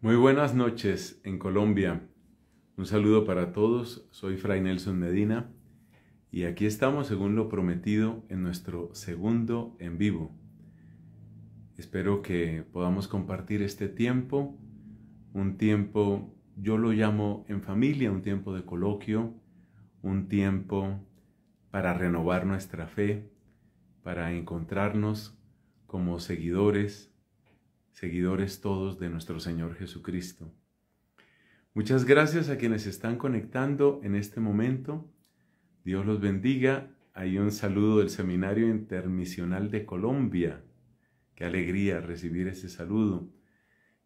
Muy buenas noches en Colombia. Un saludo para todos. Soy Fray Nelson Medina y aquí estamos según lo prometido en nuestro segundo en vivo. Espero que podamos compartir este tiempo, un tiempo, yo lo llamo en familia, un tiempo de coloquio, un tiempo para renovar nuestra fe, para encontrarnos como seguidores, seguidores todos de nuestro Señor Jesucristo. Muchas gracias a quienes están conectando en este momento. Dios los bendiga. Hay un saludo del Seminario Intermisional de Colombia. Qué alegría recibir ese saludo.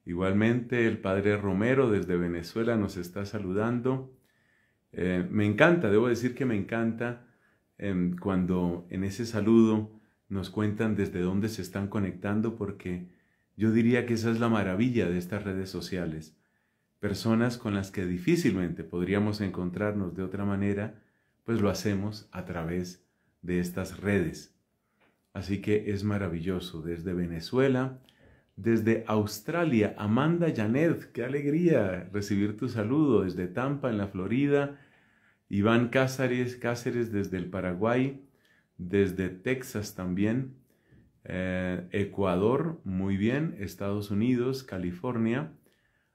Igualmente el Padre Romero desde Venezuela nos está saludando. Eh, me encanta, debo decir que me encanta em, cuando en ese saludo nos cuentan desde dónde se están conectando porque yo diría que esa es la maravilla de estas redes sociales. Personas con las que difícilmente podríamos encontrarnos de otra manera, pues lo hacemos a través de estas redes. Así que es maravilloso. Desde Venezuela, desde Australia, Amanda Janet, qué alegría recibir tu saludo desde Tampa, en la Florida. Iván Cáceres, Cáceres desde el Paraguay, desde Texas también. Eh, Ecuador, muy bien, Estados Unidos, California.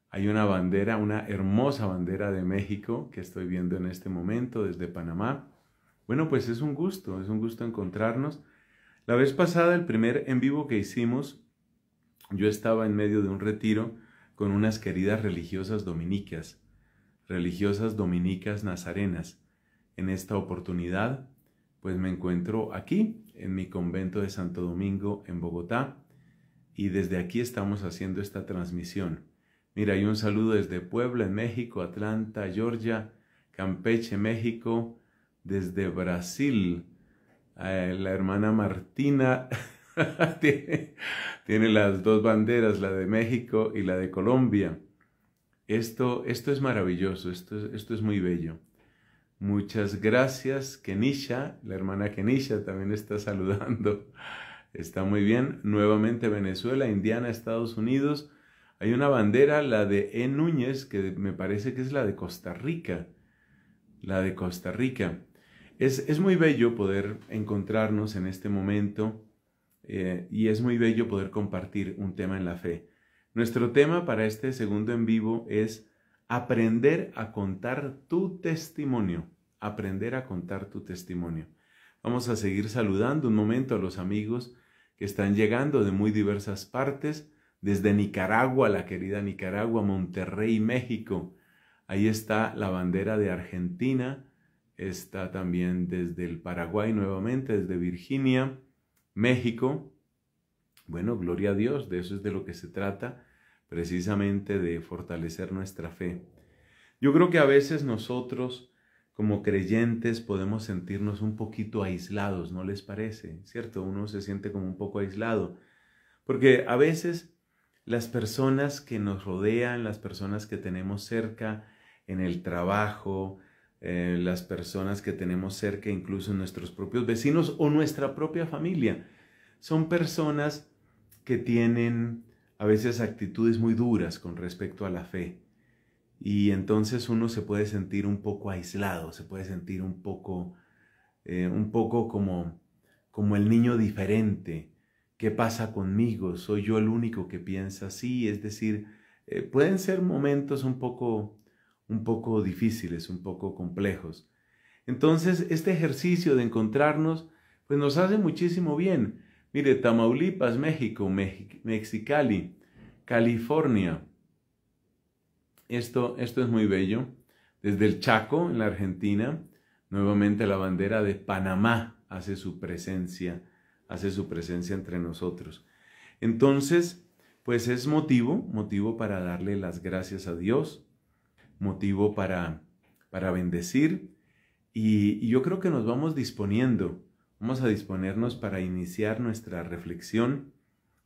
Hay una bandera, una hermosa bandera de México que estoy viendo en este momento desde Panamá. Bueno, pues es un gusto, es un gusto encontrarnos. La vez pasada, el primer en vivo que hicimos, yo estaba en medio de un retiro con unas queridas religiosas dominicas, religiosas dominicas nazarenas. En esta oportunidad, pues me encuentro aquí en mi convento de Santo Domingo en Bogotá y desde aquí estamos haciendo esta transmisión. Mira, hay un saludo desde Puebla, en México, Atlanta, Georgia, Campeche, México, desde Brasil. Eh, la hermana Martina tiene, las dos banderas, la de México y la de Colombia. Esto, esto es maravilloso, esto, esto es muy bello. Muchas gracias, Kenisha. La hermana Kenisha también está saludando. Está muy bien. Nuevamente Venezuela, Indiana, Estados Unidos. Hay una bandera, la de E. Núñez, que me parece que es la de Costa Rica. La de Costa Rica. Es, es muy bello poder encontrarnos en este momento eh, y es muy bello poder compartir un tema en la fe. Nuestro tema para este segundo en vivo es aprender a contar tu testimonio, aprender a contar tu testimonio. Vamos a seguir saludando un momento a los amigos que están llegando de muy diversas partes, desde Nicaragua, la querida Nicaragua, Monterrey, México. Ahí está la bandera de Argentina, está también desde el Paraguay nuevamente, desde Virginia, México. Bueno, gloria a Dios, de eso es de lo que se trata precisamente de fortalecer nuestra fe. Yo creo que a veces nosotros como creyentes podemos sentirnos un poquito aislados, ¿no les parece? ¿Cierto? Uno se siente como un poco aislado, porque a veces las personas que nos rodean, las personas que tenemos cerca en el trabajo, eh, las personas que tenemos cerca, incluso nuestros propios vecinos o nuestra propia familia, son personas que tienen a veces actitudes muy duras con respecto a la fe. Y entonces uno se puede sentir un poco aislado, se puede sentir un poco, eh, un poco como, como el niño diferente. ¿Qué pasa conmigo? ¿Soy yo el único que piensa así? Es decir, eh, pueden ser momentos un poco, un poco difíciles, un poco complejos. Entonces, este ejercicio de encontrarnos, pues nos hace muchísimo bien. Mire, Tamaulipas, México, Mexicali, California. Esto, esto es muy bello. Desde el Chaco, en la Argentina, nuevamente la bandera de Panamá hace su presencia, hace su presencia entre nosotros. Entonces, pues es motivo, motivo para darle las gracias a Dios, motivo para, para bendecir. Y, y yo creo que nos vamos disponiendo Vamos a disponernos para iniciar nuestra reflexión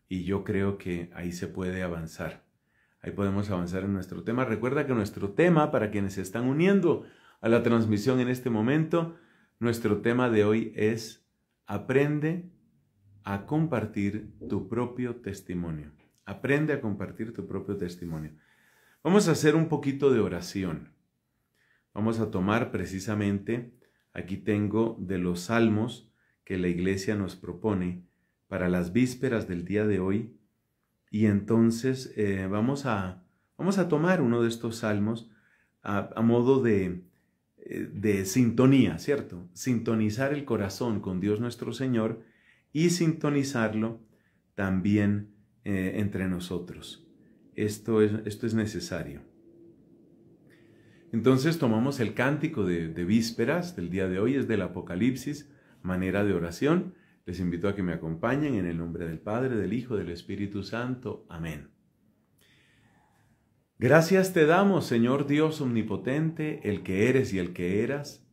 y yo creo que ahí se puede avanzar. Ahí podemos avanzar en nuestro tema. Recuerda que nuestro tema, para quienes se están uniendo a la transmisión en este momento, nuestro tema de hoy es aprende a compartir tu propio testimonio. Aprende a compartir tu propio testimonio. Vamos a hacer un poquito de oración. Vamos a tomar precisamente, aquí tengo de los salmos, que la Iglesia nos propone para las vísperas del día de hoy. Y entonces eh, vamos, a, vamos a tomar uno de estos salmos a, modo de, eh, de sintonía, ¿cierto? Sintonizar el corazón con Dios nuestro Señor y sintonizarlo también eh, entre nosotros. Esto es, esto es, necesario. Entonces tomamos el cántico de vísperas del día de hoy, es del Apocalipsis, manera de oración. Les invito a que me acompañen en el nombre del Padre, del Hijo, del Espíritu Santo. Amén. Gracias te damos, Señor Dios Omnipotente, el que eres y el que eras,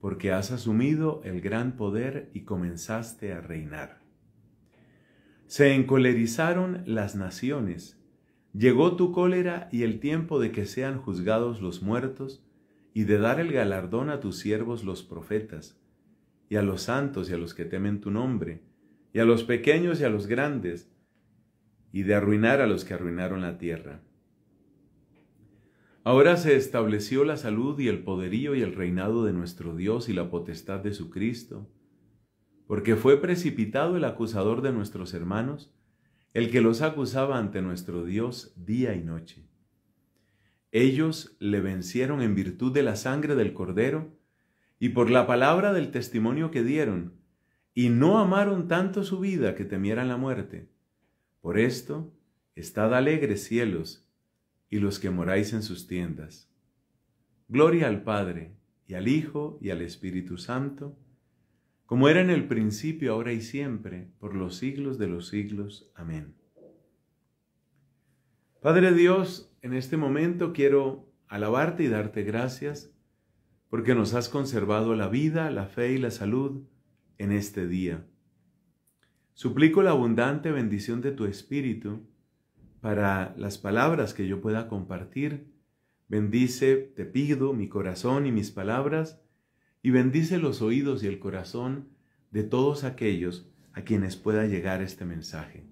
porque has asumido el gran poder y comenzaste a reinar. Se encolerizaron las naciones, llegó tu cólera y el tiempo de que sean juzgados los muertos, y de dar el galardón a tus siervos los profetas y a los santos y a los que temen tu nombre, y a los pequeños y a los grandes, y de arruinar a los que arruinaron la tierra. Ahora se estableció la salud y el poderío y el reinado de nuestro Dios y la potestad de su Cristo, porque fue precipitado el acusador de nuestros hermanos, el que los acusaba ante nuestro Dios día y noche. Ellos le vencieron en virtud de la sangre del Cordero, y por la palabra del testimonio que dieron, y no amaron tanto su vida que temieran la muerte. Por esto, estad alegres cielos, y los que moráis en sus tiendas. Gloria al Padre, y al Hijo, y al Espíritu Santo, como era en el principio, ahora y siempre, por los siglos de los siglos. Amén. Padre Dios, en este momento quiero alabarte y darte gracias porque nos has conservado la vida, la fe y la salud en este día. Suplico la abundante bendición de tu Espíritu para las palabras que yo pueda compartir. Bendice, te pido, mi corazón y mis palabras, y bendice los oídos y el corazón de todos aquellos a quienes pueda llegar este mensaje.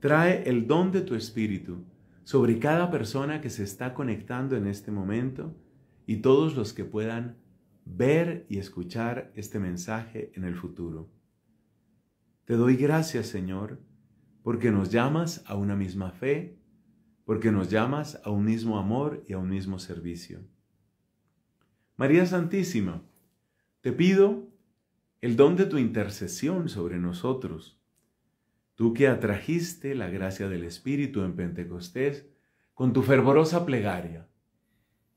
Trae el don de tu Espíritu sobre cada persona que se está conectando en este momento y todos los que puedan ver y escuchar este mensaje en el futuro. Te doy gracias, Señor, porque nos llamas a una misma fe, porque nos llamas a un mismo amor y a un mismo servicio. María Santísima, te pido el don de tu intercesión sobre nosotros. Tú que atrajiste la gracia del Espíritu en Pentecostés con tu fervorosa plegaria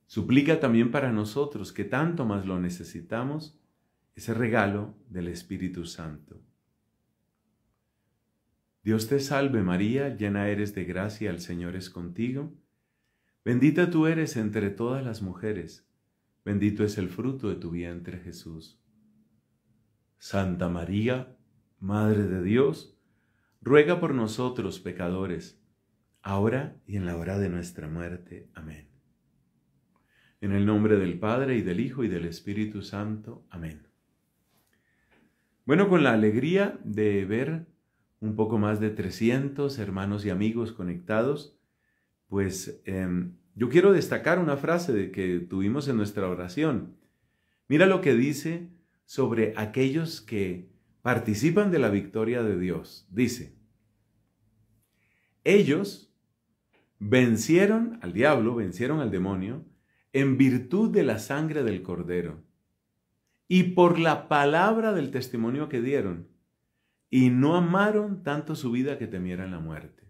Suplica también para nosotros que tanto más lo necesitamos, ese regalo del Espíritu Santo. Dios te salve María, llena eres de gracia, el Señor es contigo. Bendita tú eres entre todas las mujeres, bendito es el fruto de tu vientre Jesús. Santa María, Madre de Dios, ruega por nosotros pecadores, ahora y en la hora de nuestra muerte. Amén. En el nombre del Padre y del Hijo y del Espíritu Santo. Amén. Bueno, con la alegría de ver un poco más de 300 hermanos y amigos conectados, pues em, yo quiero destacar una frase de que tuvimos en nuestra oración. Mira lo que dice sobre aquellos que participan de la victoria de Dios. Dice, ellos vencieron al diablo, vencieron al demonio, en virtud de la sangre del cordero y por la palabra del testimonio que dieron, y no amaron tanto su vida que temieran la muerte.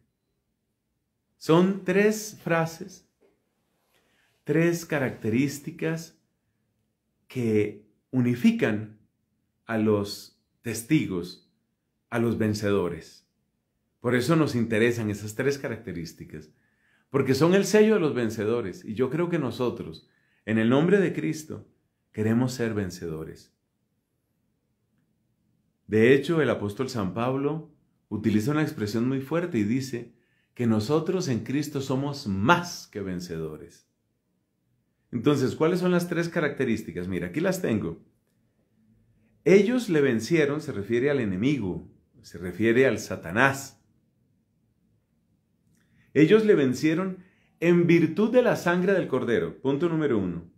Son tres frases, tres características que unifican a los testigos, a los vencedores. Por eso nos interesan esas tres características porque son el sello de los vencedores. Y yo creo que nosotros, en el nombre de Cristo, queremos ser vencedores. De hecho, el apóstol San Pablo utiliza una expresión muy fuerte y dice que nosotros en Cristo somos más que vencedores. Entonces, ¿cuáles son las tres características? Mira, aquí las tengo. Ellos le vencieron, se refiere al enemigo, se refiere al Satanás. Ellos le vencieron en virtud de la sangre del cordero, punto número uno.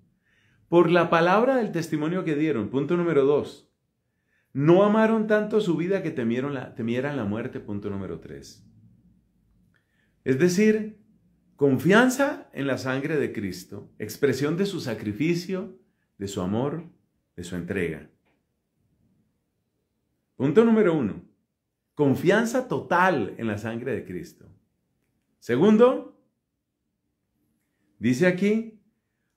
Por la palabra del testimonio que dieron, punto número dos. No amaron tanto su vida que temieran la muerte, punto número tres. Es decir, confianza en la sangre de Cristo, expresión de su sacrificio, de su amor, de su entrega. Punto número uno. Confianza total en la sangre de Cristo. Segundo, dice aquí,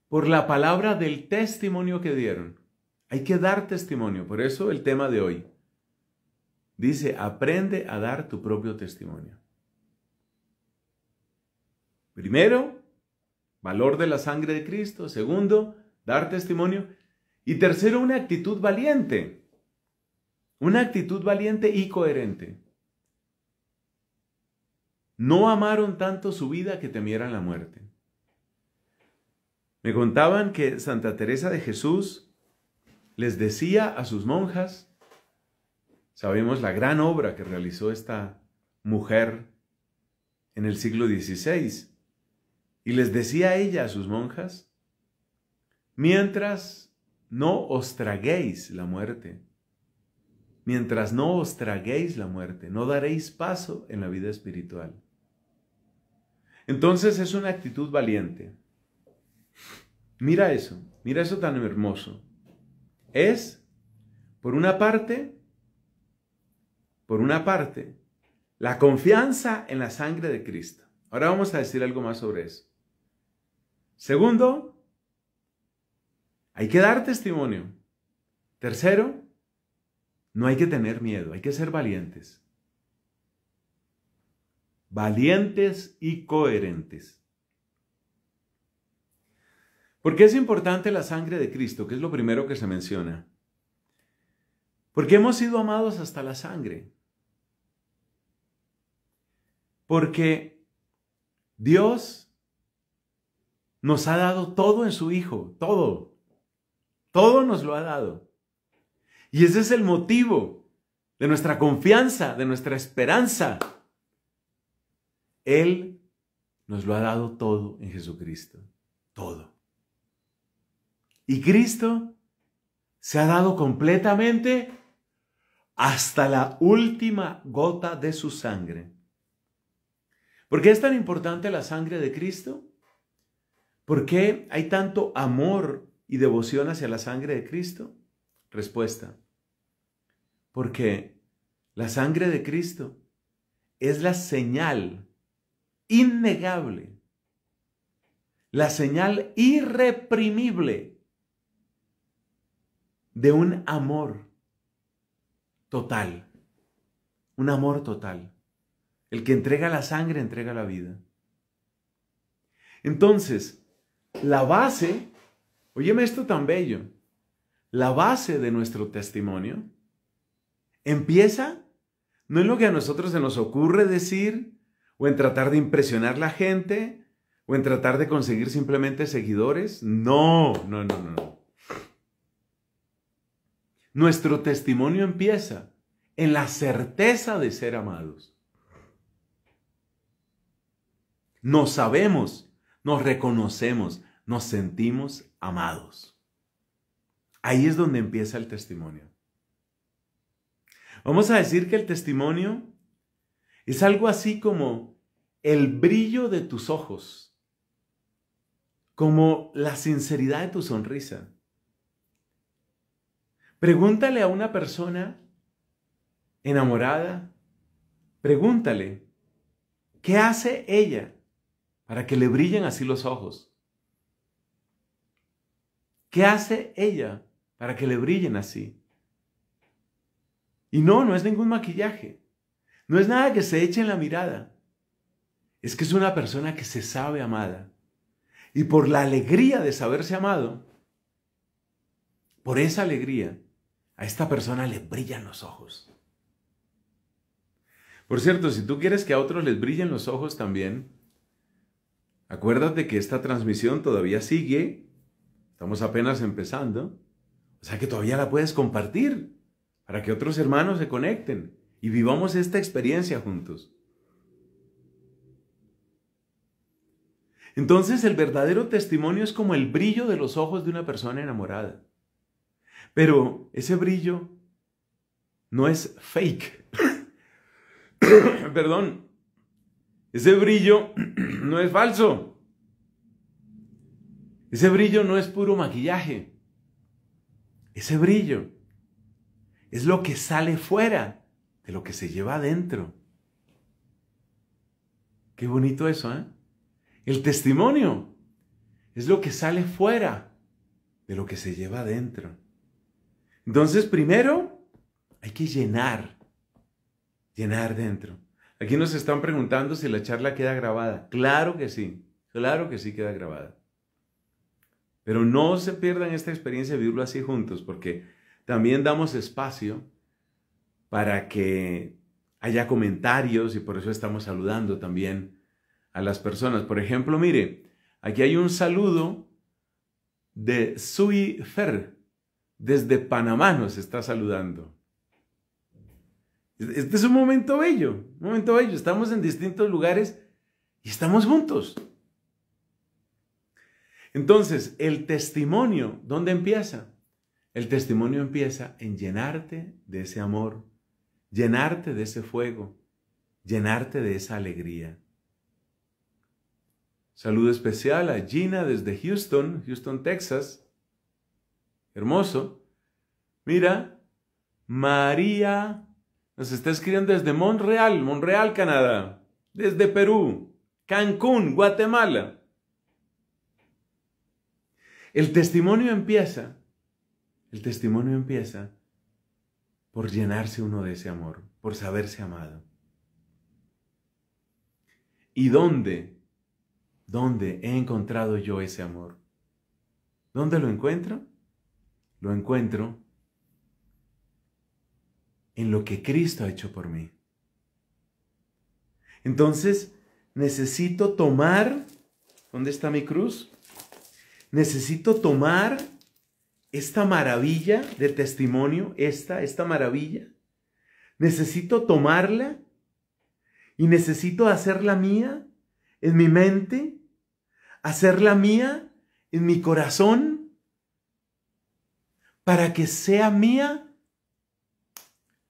por la palabra del testimonio que dieron. Hay que dar testimonio, por eso el tema de hoy. Dice, aprende a dar tu propio testimonio. Primero, valor de la sangre de Cristo. Segundo, dar testimonio. Y tercero, una actitud valiente. Una actitud valiente y coherente. No amaron tanto su vida que temieran la muerte. Me contaban que Santa Teresa de Jesús les decía a sus monjas, sabemos la gran obra que realizó esta mujer en el siglo XVI, y les decía ella a sus monjas, mientras no os traguéis la muerte, mientras no os traguéis la muerte, no daréis paso en la vida espiritual. Entonces es una actitud valiente. Mira eso, mira eso tan hermoso. Es, por una parte, por una parte, la confianza en la sangre de Cristo. Ahora vamos a decir algo más sobre eso. Segundo, hay que dar testimonio. Tercero, no hay que tener miedo, hay que ser valientes valientes y coherentes. ¿Por qué es importante la sangre de Cristo? Que es lo primero que se menciona. Porque hemos sido amados hasta la sangre. Porque Dios nos ha dado todo en su Hijo, todo. Todo nos lo ha dado. Y ese es el motivo de nuestra confianza, de nuestra esperanza, él nos lo ha dado todo en Jesucristo, todo. Y Cristo se ha dado completamente hasta la última gota de su sangre. ¿Por qué es tan importante la sangre de Cristo? ¿Por qué hay tanto amor y devoción hacia la sangre de Cristo? Respuesta. Porque la sangre de Cristo es la señal innegable, la señal irreprimible de un amor total, un amor total. El que entrega la sangre entrega la vida. Entonces, la base, óyeme esto tan bello, la base de nuestro testimonio empieza no es lo que a nosotros se nos ocurre decir, o en tratar de impresionar la gente, o en tratar de conseguir simplemente seguidores. No, no, no, no. Nuestro testimonio empieza en la certeza de ser amados. Nos sabemos, nos reconocemos, nos sentimos amados. Ahí es donde empieza el testimonio. Vamos a decir que el testimonio es algo así como el brillo de tus ojos, como la sinceridad de tu sonrisa. Pregúntale a una persona enamorada, pregúntale, ¿qué hace ella para que le brillen así los ojos? ¿Qué hace ella para que le brillen así? Y no, no es ningún maquillaje. No es nada que se eche en la mirada. Es que es una persona que se sabe amada. Y por la alegría de saberse amado, por esa alegría, a esta persona le brillan los ojos. Por cierto, si tú quieres que a otros les brillen los ojos también, acuérdate que esta transmisión todavía sigue. Estamos apenas empezando. O sea que todavía la puedes compartir para que otros hermanos se conecten y vivamos esta experiencia juntos. Entonces el verdadero testimonio es como el brillo de los ojos de una persona enamorada. Pero ese brillo no es fake. Perdón. Ese brillo no es falso. Ese brillo no es puro maquillaje. Ese brillo es lo que sale fuera de lo que se lleva adentro. Qué bonito eso, ¿eh? El testimonio es lo que sale fuera de lo que se lleva adentro. Entonces, primero, hay que llenar, llenar dentro. Aquí nos están preguntando si la charla queda grabada. Claro que sí, claro que sí queda grabada. Pero no se pierdan esta experiencia de vivirlo así juntos, porque también damos espacio para que haya comentarios y por eso estamos saludando también a las personas. Por ejemplo, mire, aquí hay un saludo de Sui Fer, desde Panamá nos está saludando. Este es un momento bello, un momento bello. Estamos en distintos lugares y estamos juntos. Entonces, el testimonio, ¿dónde empieza? El testimonio empieza en llenarte de ese amor llenarte de ese fuego, llenarte de esa alegría. Saludo especial a Gina desde Houston, Houston, Texas. Hermoso. Mira, María nos está escribiendo desde Montreal, Montreal, Canadá, desde Perú, Cancún, Guatemala. El testimonio empieza, el testimonio empieza por llenarse uno de ese amor, por saberse amado. ¿Y dónde? ¿Dónde he encontrado yo ese amor? ¿Dónde lo encuentro? Lo encuentro en lo que Cristo ha hecho por mí. Entonces, necesito tomar, ¿dónde está mi cruz? Necesito tomar esta maravilla de testimonio, esta, esta maravilla, necesito tomarla y necesito hacerla mía en mi mente, hacerla mía en mi corazón, para que sea mía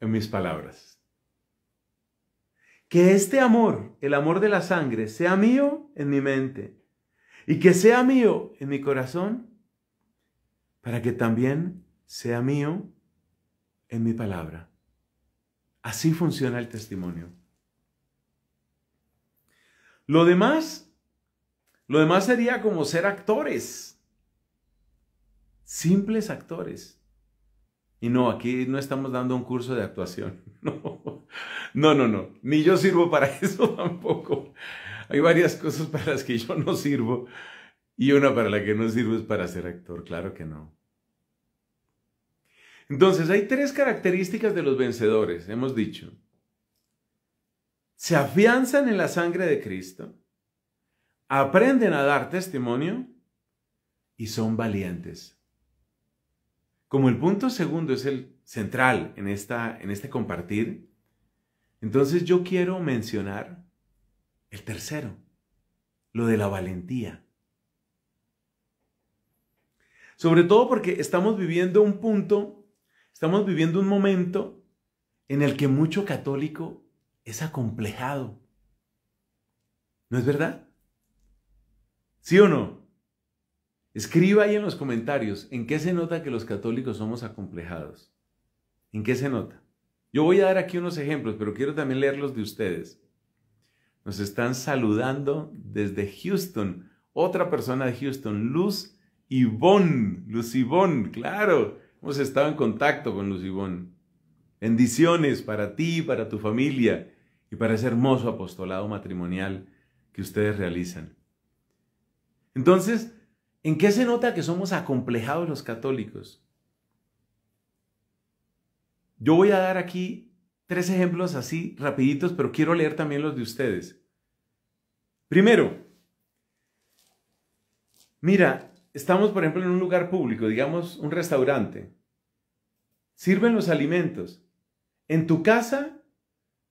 en mis palabras. Que este amor, el amor de la sangre, sea mío en mi mente y que sea mío en mi corazón para que también sea mío en mi palabra. Así funciona el testimonio. Lo demás, lo demás sería como ser actores, simples actores. Y no, aquí no estamos dando un curso de actuación. No, no, no, no. Ni yo sirvo para eso tampoco. Hay varias cosas para las que yo no sirvo. Y una para la que no sirves para ser actor, claro que no. Entonces, hay tres características de los vencedores, hemos dicho. Se afianzan en la sangre de Cristo, aprenden a dar testimonio y son valientes. Como el punto segundo es el central en, esta, en este compartir, entonces yo quiero mencionar el tercero, lo de la valentía. Sobre todo porque estamos viviendo un punto, estamos viviendo un momento en el que mucho católico es acomplejado. ¿No es verdad? ¿Sí o no? Escriba ahí en los comentarios en qué se nota que los católicos somos acomplejados. ¿En qué se nota? Yo voy a dar aquí unos ejemplos, pero quiero también leerlos de ustedes. Nos están saludando desde Houston. Otra persona de Houston, Luz Ivón, Lucibón, claro. Hemos estado en contacto con Lucibón. Bendiciones para ti, para tu familia y para ese hermoso apostolado matrimonial que ustedes realizan. Entonces, ¿en qué se nota que somos acomplejados los católicos? Yo voy a dar aquí tres ejemplos así rapiditos, pero quiero leer también los de ustedes. Primero, mira, estamos, por ejemplo, en un lugar público, digamos un restaurante, sirven los alimentos. En tu casa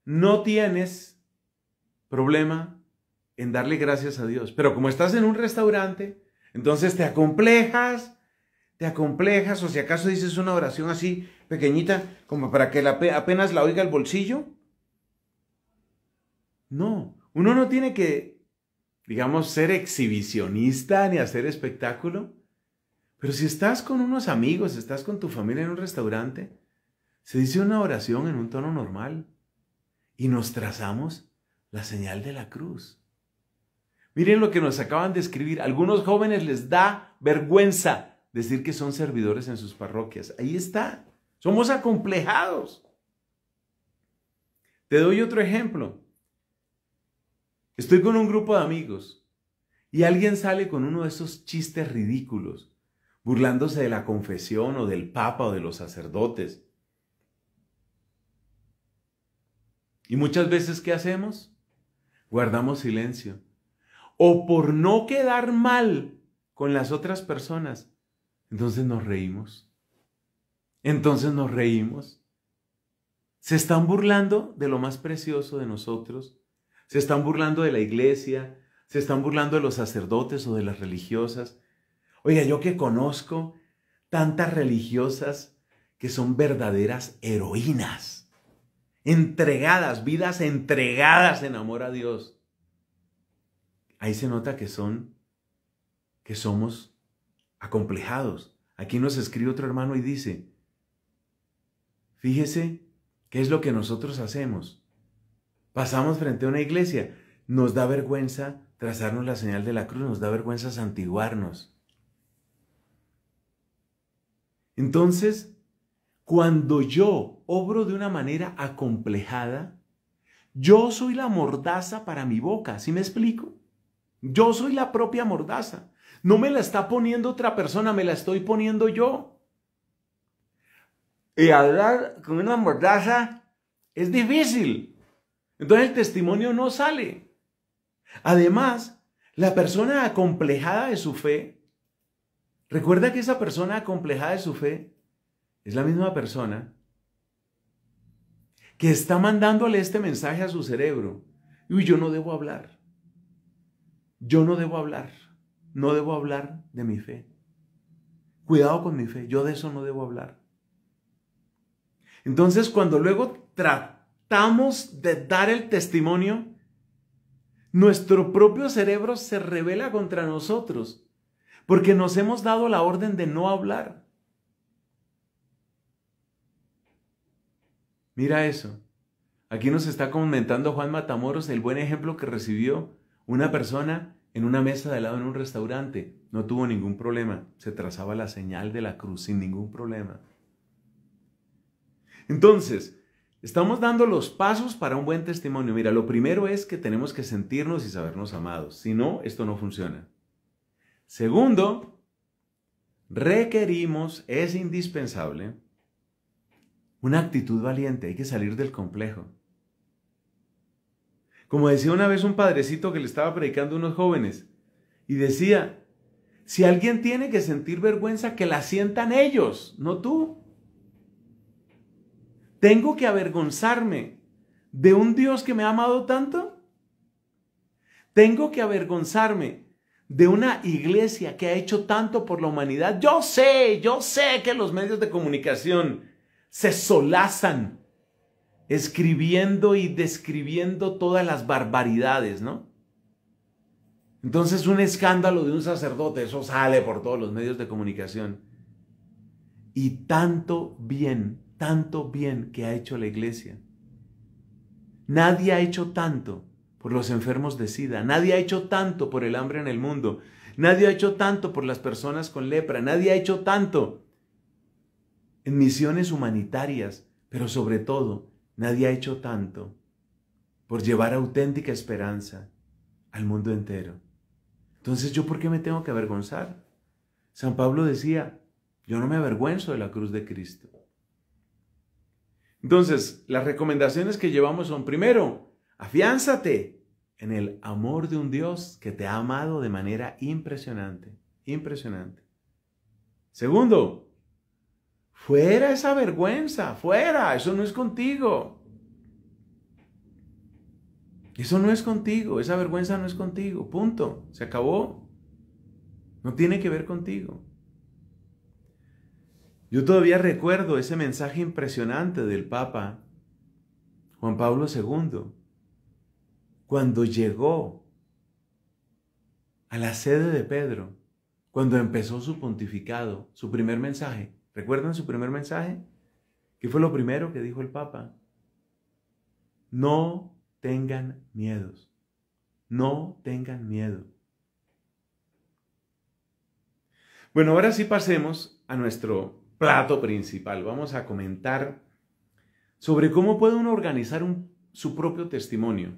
no tienes problema en darle gracias a Dios, pero como estás en un restaurante, entonces te acomplejas, te acomplejas, o si acaso dices una oración así pequeñita, como para que la, apenas la oiga el bolsillo. No, uno no tiene que digamos, ser exhibicionista ni hacer espectáculo. Pero si estás con unos amigos, estás con tu familia en un restaurante, se dice una oración en un tono normal y nos trazamos la señal de la cruz. Miren lo que nos acaban de escribir. Algunos jóvenes les da vergüenza decir que son servidores en sus parroquias. Ahí está. Somos acomplejados. Te doy otro ejemplo. Estoy con un grupo de amigos y alguien sale con uno de esos chistes ridículos, burlándose de la confesión o del papa o de los sacerdotes. Y muchas veces, ¿qué hacemos? Guardamos silencio. O por no quedar mal con las otras personas, entonces nos reímos. Entonces nos reímos. Se están burlando de lo más precioso de nosotros se están burlando de la iglesia, se están burlando de los sacerdotes o de las religiosas. Oiga, yo que conozco tantas religiosas que son verdaderas heroínas, entregadas, vidas entregadas en amor a Dios. Ahí se nota que son, que somos acomplejados. Aquí nos escribe otro hermano y dice, fíjese qué es lo que nosotros hacemos. Pasamos frente a una iglesia, nos da vergüenza trazarnos la señal de la cruz, nos da vergüenza santiguarnos. Entonces, cuando yo obro de una manera acomplejada, yo soy la mordaza para mi boca, ¿sí me explico? Yo soy la propia mordaza. No me la está poniendo otra persona, me la estoy poniendo yo. Y hablar con una mordaza es difícil. Entonces el testimonio no sale. Además, la persona acomplejada de su fe, recuerda que esa persona acomplejada de su fe es la misma persona que está mandándole este mensaje a su cerebro. Uy, yo no debo hablar. Yo no debo hablar. No debo hablar de mi fe. Cuidado con mi fe. Yo de eso no debo hablar. Entonces, cuando luego trato de dar el testimonio, nuestro propio cerebro se revela contra nosotros, porque nos hemos dado la orden de no hablar. Mira eso. Aquí nos está comentando Juan Matamoros el buen ejemplo que recibió una persona en una mesa de lado en un restaurante. No tuvo ningún problema. Se trazaba la señal de la cruz sin ningún problema. Entonces, Estamos dando los pasos para un buen testimonio. Mira, lo primero es que tenemos que sentirnos y sabernos amados. Si no, esto no funciona. Segundo, requerimos, es indispensable, una actitud valiente. Hay que salir del complejo. Como decía una vez un padrecito que le estaba predicando a unos jóvenes, y decía, si alguien tiene que sentir vergüenza, que la sientan ellos, no tú. ¿Tengo que avergonzarme de un Dios que me ha amado tanto? ¿Tengo que avergonzarme de una iglesia que ha hecho tanto por la humanidad? Yo sé, yo sé que los medios de comunicación se solazan escribiendo y describiendo todas las barbaridades, ¿no? Entonces un escándalo de un sacerdote, eso sale por todos los medios de comunicación. Y tanto bien tanto bien que ha hecho la iglesia. Nadie ha hecho tanto por los enfermos de SIDA, nadie ha hecho tanto por el hambre en el mundo, nadie ha hecho tanto por las personas con lepra, nadie ha hecho tanto en misiones humanitarias, pero sobre todo, nadie ha hecho tanto por llevar auténtica esperanza al mundo entero. Entonces, ¿yo por qué me tengo que avergonzar? San Pablo decía, yo no me avergüenzo de la cruz de Cristo, entonces, las recomendaciones que llevamos son, primero, afiánzate en el amor de un Dios que te ha amado de manera impresionante, impresionante. Segundo, fuera esa vergüenza, fuera, eso no es contigo. Eso no es contigo, esa vergüenza no es contigo, punto, se acabó. No tiene que ver contigo. Yo todavía recuerdo ese mensaje impresionante del Papa Juan Pablo II, cuando llegó a la sede de Pedro, cuando empezó su pontificado, su primer mensaje. ¿Recuerdan su primer mensaje? ¿Qué fue lo primero que dijo el Papa? No tengan miedos, no tengan miedo. Bueno, ahora sí pasemos a nuestro plato principal. Vamos a comentar sobre cómo puede uno organizar su propio testimonio.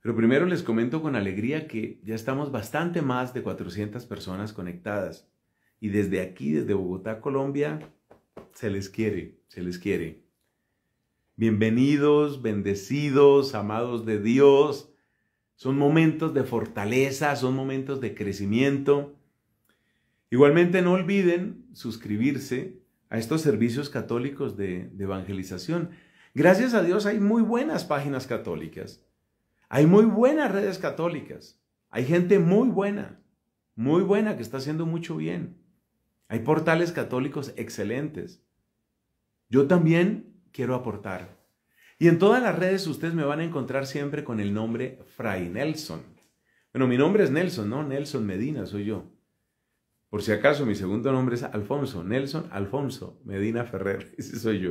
Pero primero les comento con alegría que ya estamos bastante más de 400 personas conectadas. Y desde aquí, desde Bogotá, Colombia, se les quiere, se les quiere. Bienvenidos, bendecidos, amados de Dios. Son momentos de fortaleza, son momentos de crecimiento. Igualmente no olviden suscribirse a estos servicios católicos de, evangelización. Gracias a Dios hay muy buenas páginas católicas, hay muy buenas redes católicas, hay gente muy buena, muy buena que está haciendo mucho bien. Hay portales católicos excelentes. Yo también quiero aportar. Y en todas las redes ustedes me van a encontrar siempre con el nombre Fray Nelson. Bueno, mi nombre es Nelson, ¿no? Nelson Medina soy yo. Por si acaso, mi segundo nombre es Alfonso, Nelson Alfonso Medina Ferrer, ese soy yo.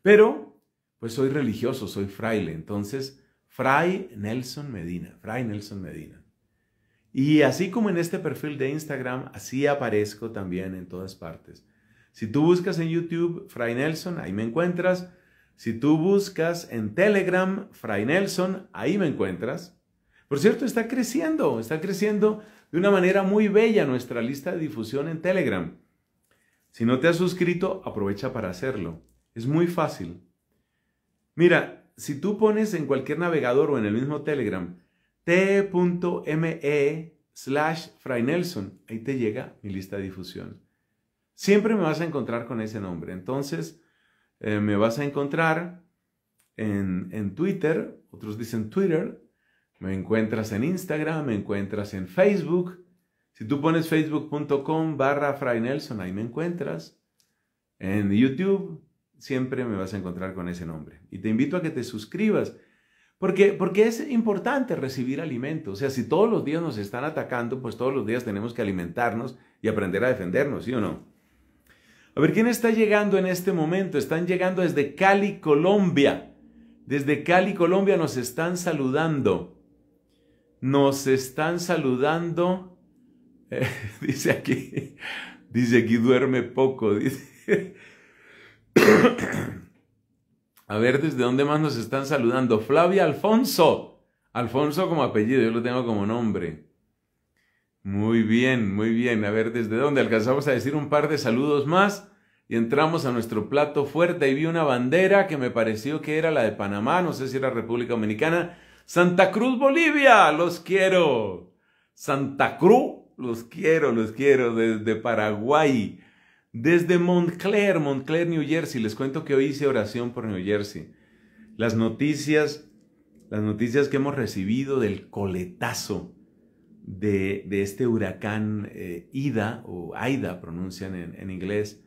Pero, pues soy religioso, soy fraile, entonces, Fray Nelson Medina, Fray Nelson Medina. Y así como en este perfil de Instagram, así aparezco también en todas partes. Si tú buscas en YouTube Fray Nelson, ahí me encuentras. Si tú buscas en Telegram Fray Nelson, ahí me encuentras. Por cierto, está creciendo, está creciendo de una manera muy bella nuestra lista de difusión en Telegram. Si no te has suscrito, aprovecha para hacerlo. Es muy fácil. Mira, si tú pones en cualquier navegador o en el mismo Telegram t.me slash Nelson, ahí te llega mi lista de difusión. Siempre me vas a encontrar con ese nombre. Entonces, eh, me vas a encontrar en, en Twitter, otros dicen Twitter, me encuentras en Instagram, me encuentras en Facebook. Si tú pones facebook.com barra Fray Nelson, ahí me encuentras. En YouTube siempre me vas a encontrar con ese nombre. Y te invito a que te suscribas. Porque, porque es importante recibir alimento. O sea, si todos los días nos están atacando, pues todos los días tenemos que alimentarnos y aprender a defendernos, ¿sí o no? A ver, ¿quién está llegando en este momento? Están llegando desde Cali, Colombia. Desde Cali, Colombia nos están saludando. Nos están saludando. Eh, dice aquí, dice aquí duerme poco. Dice. A ver, ¿desde dónde más nos están saludando? Flavia Alfonso. Alfonso como apellido, yo lo tengo como nombre. Muy bien, muy bien. A ver, ¿desde dónde? Alcanzamos a decir un par de saludos más y entramos a nuestro plato fuerte. y vi una bandera que me pareció que era la de Panamá, no sé si era República Dominicana. Santa Cruz, Bolivia, los quiero. Santa Cruz, los quiero, los quiero. Desde Paraguay, desde Montclair, Montclair, New Jersey. Les cuento que hoy hice oración por New Jersey. Las noticias, las noticias que hemos recibido del coletazo de, este huracán eh, Ida, o Aida pronuncian en, inglés,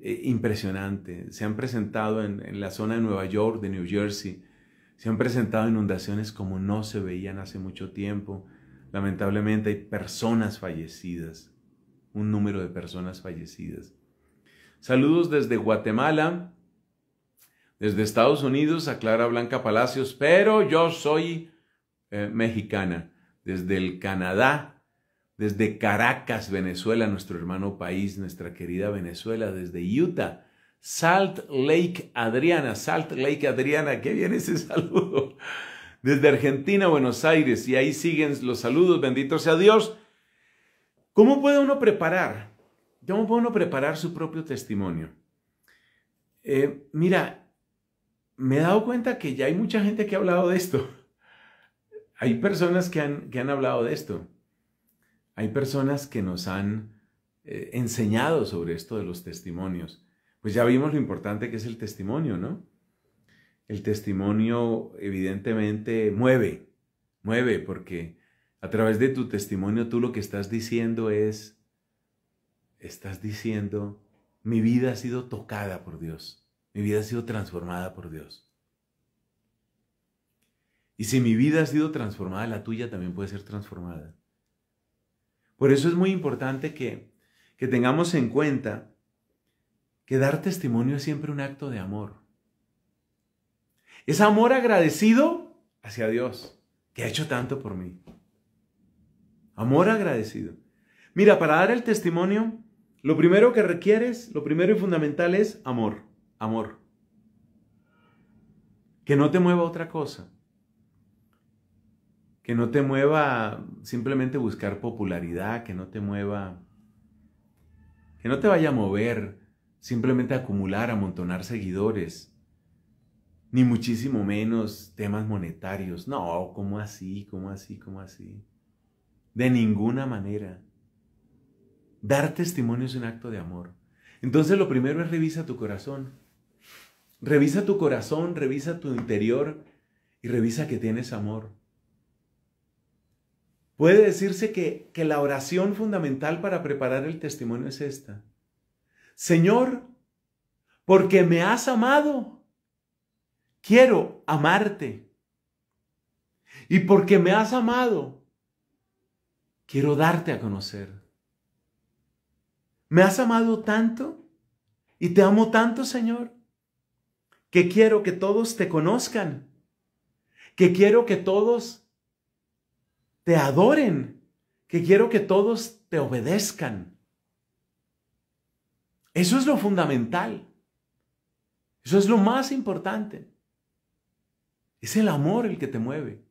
eh, impresionante. Se han presentado en, en la zona de Nueva York, de New Jersey se han presentado inundaciones como no se veían hace mucho tiempo. Lamentablemente hay personas fallecidas, un número de personas fallecidas. Saludos desde Guatemala, desde Estados Unidos a Clara Blanca Palacios, pero yo soy eh, mexicana, desde el Canadá, desde Caracas, Venezuela, nuestro hermano país, nuestra querida Venezuela, desde Utah, Salt Lake Adriana, Salt Lake Adriana, qué bien ese saludo. Desde Argentina, Buenos Aires, y ahí siguen los saludos, bendito sea Dios. ¿Cómo puede uno preparar? ¿Cómo puede uno preparar su propio testimonio? Eh, mira, me he dado cuenta que ya hay mucha gente que ha hablado de esto. Hay personas que han, que han hablado de esto. Hay personas que nos han eh, enseñado sobre esto de los testimonios pues ya vimos lo importante que es el testimonio, ¿no? El testimonio evidentemente mueve, mueve, porque a través de tu testimonio tú lo que estás diciendo es, estás diciendo, mi vida ha sido tocada por Dios, mi vida ha sido transformada por Dios. Y si mi vida ha sido transformada, la tuya también puede ser transformada. Por eso es muy importante que, que tengamos en cuenta que dar testimonio es siempre un acto de amor. Es amor agradecido hacia Dios, que ha hecho tanto por mí. Amor agradecido. Mira, para dar el testimonio, lo primero que requieres, lo primero y fundamental es amor, amor. Que no te mueva otra cosa. Que no te mueva simplemente buscar popularidad, que no te mueva, que no te vaya a mover simplemente acumular, amontonar seguidores, ni muchísimo menos temas monetarios. No, ¿cómo así? ¿Cómo así? ¿Cómo así? De ninguna manera. Dar testimonio es un acto de amor. Entonces lo primero es revisa tu corazón. Revisa tu corazón, revisa tu interior y revisa que tienes amor. Puede decirse que, que la oración fundamental para preparar el testimonio es esta. Señor, porque me has amado, quiero amarte. Y porque me has amado, quiero darte a conocer. Me has amado tanto y te amo tanto, Señor, que quiero que todos te conozcan, que quiero que todos te adoren, que quiero que todos te obedezcan. Eso es lo fundamental. Eso es lo más importante. Es el amor el que te mueve.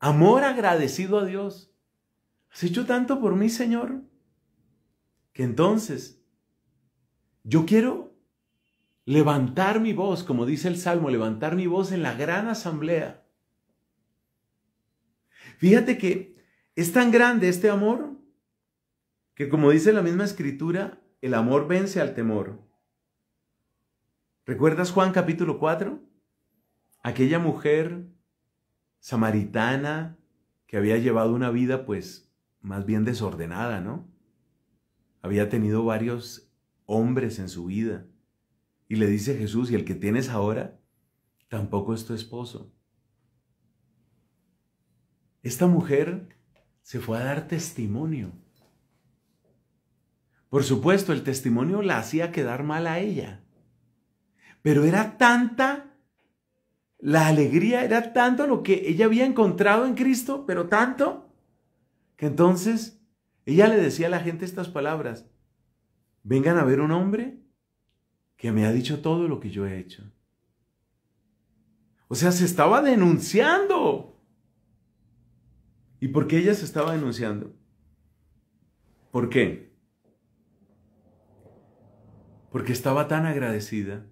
Amor agradecido a Dios. Has hecho tanto por mí, Señor, que entonces yo quiero levantar mi voz, como dice el Salmo, levantar mi voz en la gran asamblea. Fíjate que es tan grande este amor que como dice la misma escritura, el amor vence al temor. ¿Recuerdas Juan capítulo 4? Aquella mujer samaritana que había llevado una vida pues más bien desordenada, ¿no? Había tenido varios hombres en su vida. Y le dice Jesús, y el que tienes ahora tampoco es tu esposo. Esta mujer se fue a dar testimonio por supuesto, el testimonio la hacía quedar mal a ella. Pero era tanta la alegría, era tanto lo que ella había encontrado en Cristo, pero tanto, que entonces ella le decía a la gente estas palabras. Vengan a ver un hombre que me ha dicho todo lo que yo he hecho. O sea, se estaba denunciando. ¿Y por qué ella se estaba denunciando? ¿Por qué? porque estaba tan agradecida,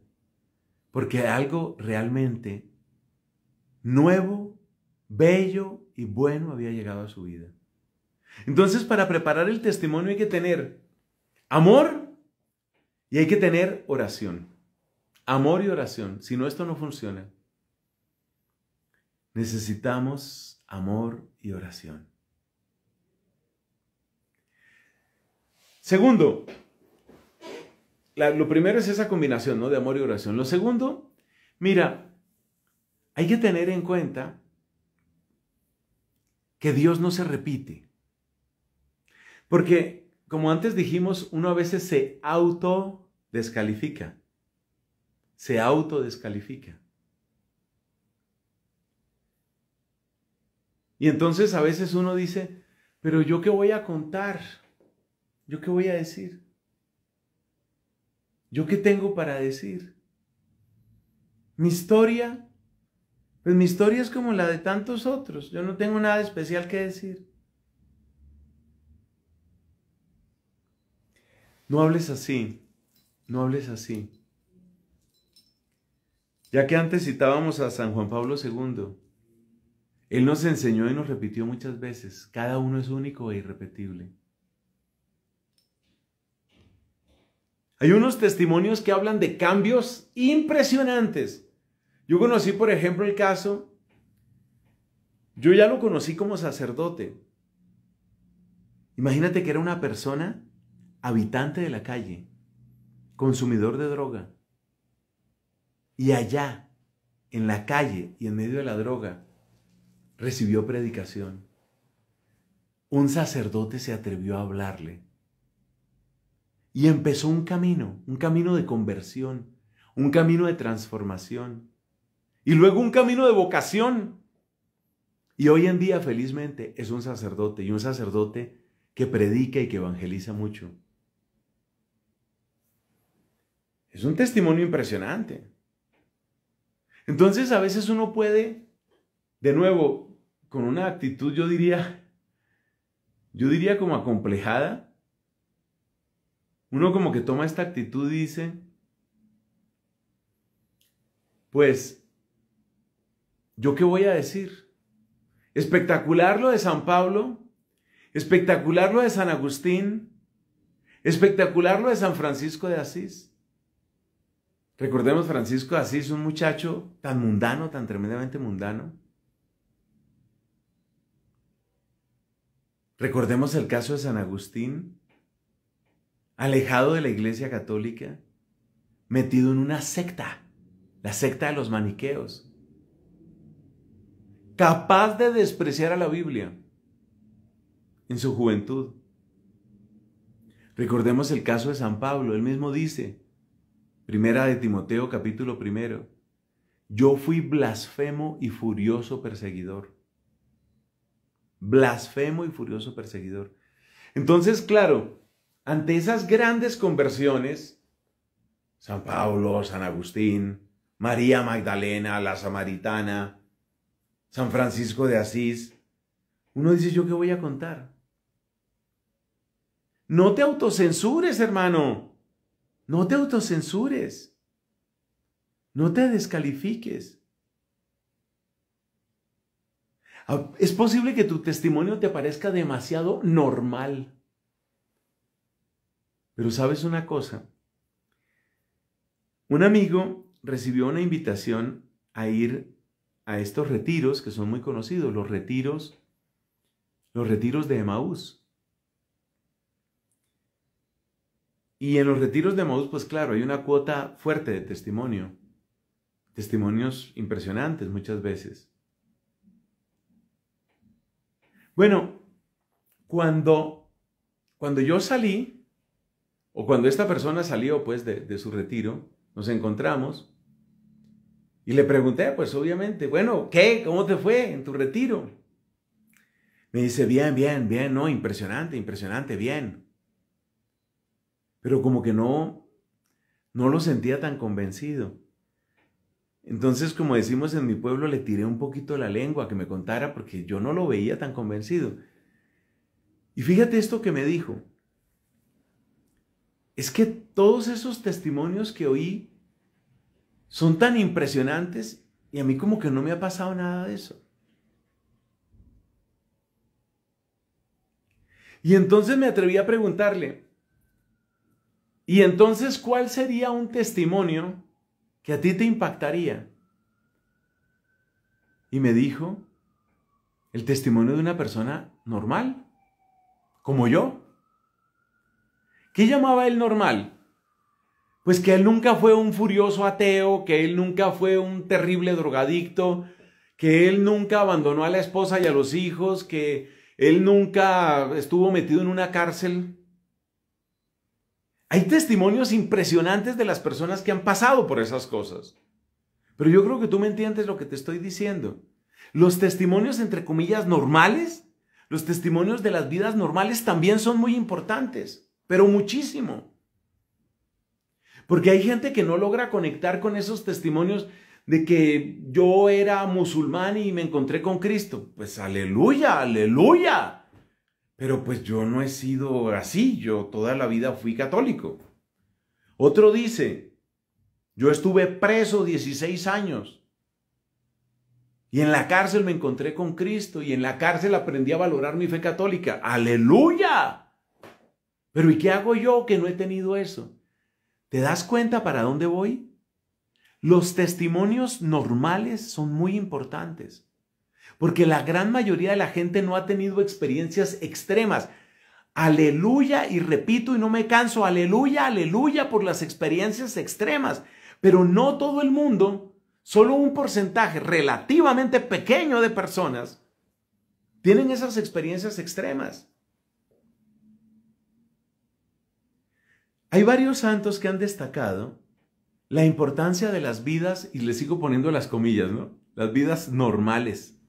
porque algo realmente nuevo, bello y bueno había llegado a su vida. Entonces, para preparar el testimonio hay que tener amor y hay que tener oración. Amor y oración, si no esto no funciona. Necesitamos amor y oración. Segundo, lo primero es esa combinación ¿no? de amor y oración. Lo segundo, mira, hay que tener en cuenta que Dios no se repite. Porque, como antes dijimos, uno a veces se autodescalifica. Se autodescalifica. Y entonces a veces uno dice, pero yo qué voy a contar, yo qué voy a decir. ¿Yo qué tengo para decir? Mi historia, pues mi historia es como la de tantos otros. Yo no tengo nada especial que decir. No hables así, no hables así. Ya que antes citábamos a San Juan Pablo II, él nos enseñó y nos repitió muchas veces, cada uno es único e irrepetible. Hay unos testimonios que hablan de cambios impresionantes. Yo conocí, por ejemplo, el caso, yo ya lo conocí como sacerdote. Imagínate que era una persona habitante de la calle, consumidor de droga. Y allá, en la calle y en medio de la droga, recibió predicación. Un sacerdote se atrevió a hablarle y empezó un camino, un camino de conversión, un camino de transformación y luego un camino de vocación. Y hoy en día, felizmente, es un sacerdote y un sacerdote que predica y que evangeliza mucho. Es un testimonio impresionante. Entonces a veces uno puede, de nuevo, con una actitud yo diría, yo diría como acomplejada, uno como que toma esta actitud y dice, pues, ¿yo qué voy a decir? Espectacular lo de San Pablo, espectacular lo de San Agustín, espectacular lo de San Francisco de Asís. Recordemos Francisco de Asís, un muchacho tan mundano, tan tremendamente mundano. Recordemos el caso de San Agustín, alejado de la Iglesia Católica, metido en una secta, la secta de los maniqueos, capaz de despreciar a la Biblia en su juventud. Recordemos el caso de San Pablo, él mismo dice, primera de Timoteo capítulo primero, yo fui blasfemo y furioso perseguidor. Blasfemo y furioso perseguidor. Entonces, claro, ante esas grandes conversiones, San Pablo, San Agustín, María Magdalena, la Samaritana, San Francisco de Asís, uno dice, ¿yo qué voy a contar? No te autocensures, hermano. No te autocensures. No te descalifiques. Ah, es posible que tu testimonio te parezca demasiado normal. Pero sabes una cosa, un amigo recibió una invitación a ir a estos retiros que son muy conocidos, los retiros, los retiros de Emaús. Y en los retiros de Emaús, pues claro, hay una cuota fuerte de testimonio, testimonios impresionantes muchas veces. Bueno, cuando, cuando yo salí, o cuando esta persona salió pues de, su retiro, nos encontramos y le pregunté, pues obviamente, bueno, ¿qué? ¿Cómo te fue en tu retiro? Me dice, bien, bien, bien, no, impresionante, impresionante, bien. Pero como que no, no lo sentía tan convencido. Entonces, como decimos en mi pueblo, le tiré un poquito la lengua que me contara porque yo no lo veía tan convencido. Y fíjate esto que me dijo es que todos esos testimonios que oí son tan impresionantes y a mí como que no me ha pasado nada de eso. Y entonces me atreví a preguntarle, ¿y entonces cuál sería un testimonio que a ti te impactaría? Y me dijo, el testimonio de una persona normal, como yo. ¿Qué llamaba él normal? Pues que él nunca fue un furioso ateo, que él nunca fue un terrible drogadicto, que él nunca abandonó a la esposa y a los hijos, que él nunca estuvo metido en una cárcel. Hay testimonios impresionantes de las personas que han pasado por esas cosas. Pero yo creo que tú me entiendes lo que te estoy diciendo. Los testimonios, entre comillas, normales, los testimonios de las vidas normales también son muy importantes pero muchísimo. Porque hay gente que no logra conectar con esos testimonios de que yo era musulmán y me encontré con Cristo. Pues aleluya, aleluya. Pero pues yo no he sido así, yo toda la vida fui católico. Otro dice, yo estuve preso 16 años y en la cárcel me encontré con Cristo y en la cárcel aprendí a valorar mi fe católica. Aleluya. Pero ¿y qué hago yo que no he tenido eso? ¿Te das cuenta para dónde voy? Los testimonios normales son muy importantes, porque la gran mayoría de la gente no ha tenido experiencias extremas. Aleluya, y repito y no me canso, aleluya, aleluya por las experiencias extremas. Pero no todo el mundo, solo un porcentaje relativamente pequeño de personas tienen esas experiencias extremas. Hay varios santos que han destacado la importancia de las vidas, y le sigo poniendo las comillas, ¿no? Las vidas normales.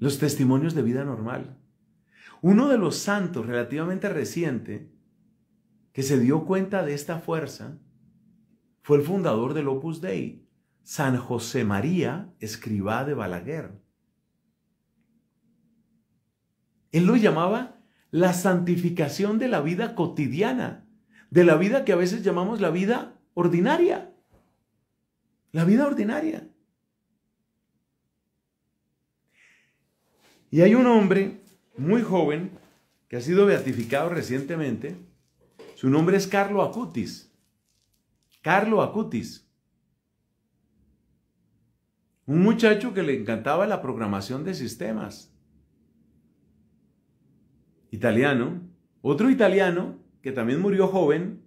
Los testimonios de vida normal. Uno de los santos relativamente reciente que se dio cuenta de esta fuerza fue el fundador del Opus Dei, San José María Escribá de Balaguer. Él lo llamaba la santificación de la vida cotidiana, de la vida que a veces llamamos la vida ordinaria. La vida ordinaria. Y hay un hombre muy joven que ha sido beatificado recientemente. Su nombre es Carlo Acutis. Carlo Acutis. Un muchacho que le encantaba la programación de sistemas italiano, otro italiano que también murió joven,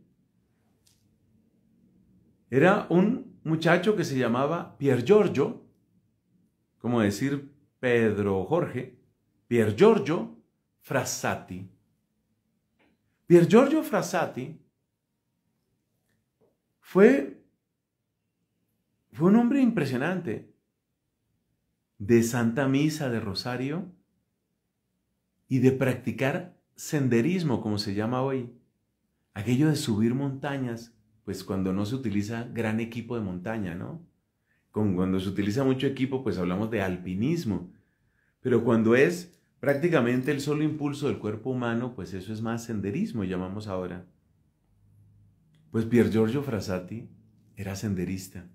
era un muchacho que se llamaba Pier Giorgio, como decir Pedro Jorge, Pier Giorgio Frassati. Pier Giorgio Frassati fue, fue un hombre impresionante de Santa Misa de Rosario y de practicar senderismo, como se llama hoy. Aquello de subir montañas, pues cuando no se utiliza gran equipo de montaña, ¿no? cuando se utiliza mucho equipo, pues hablamos de alpinismo. Pero cuando es prácticamente el solo impulso del cuerpo humano, pues eso es más senderismo, llamamos ahora. Pues Pier Giorgio Frassati era senderista.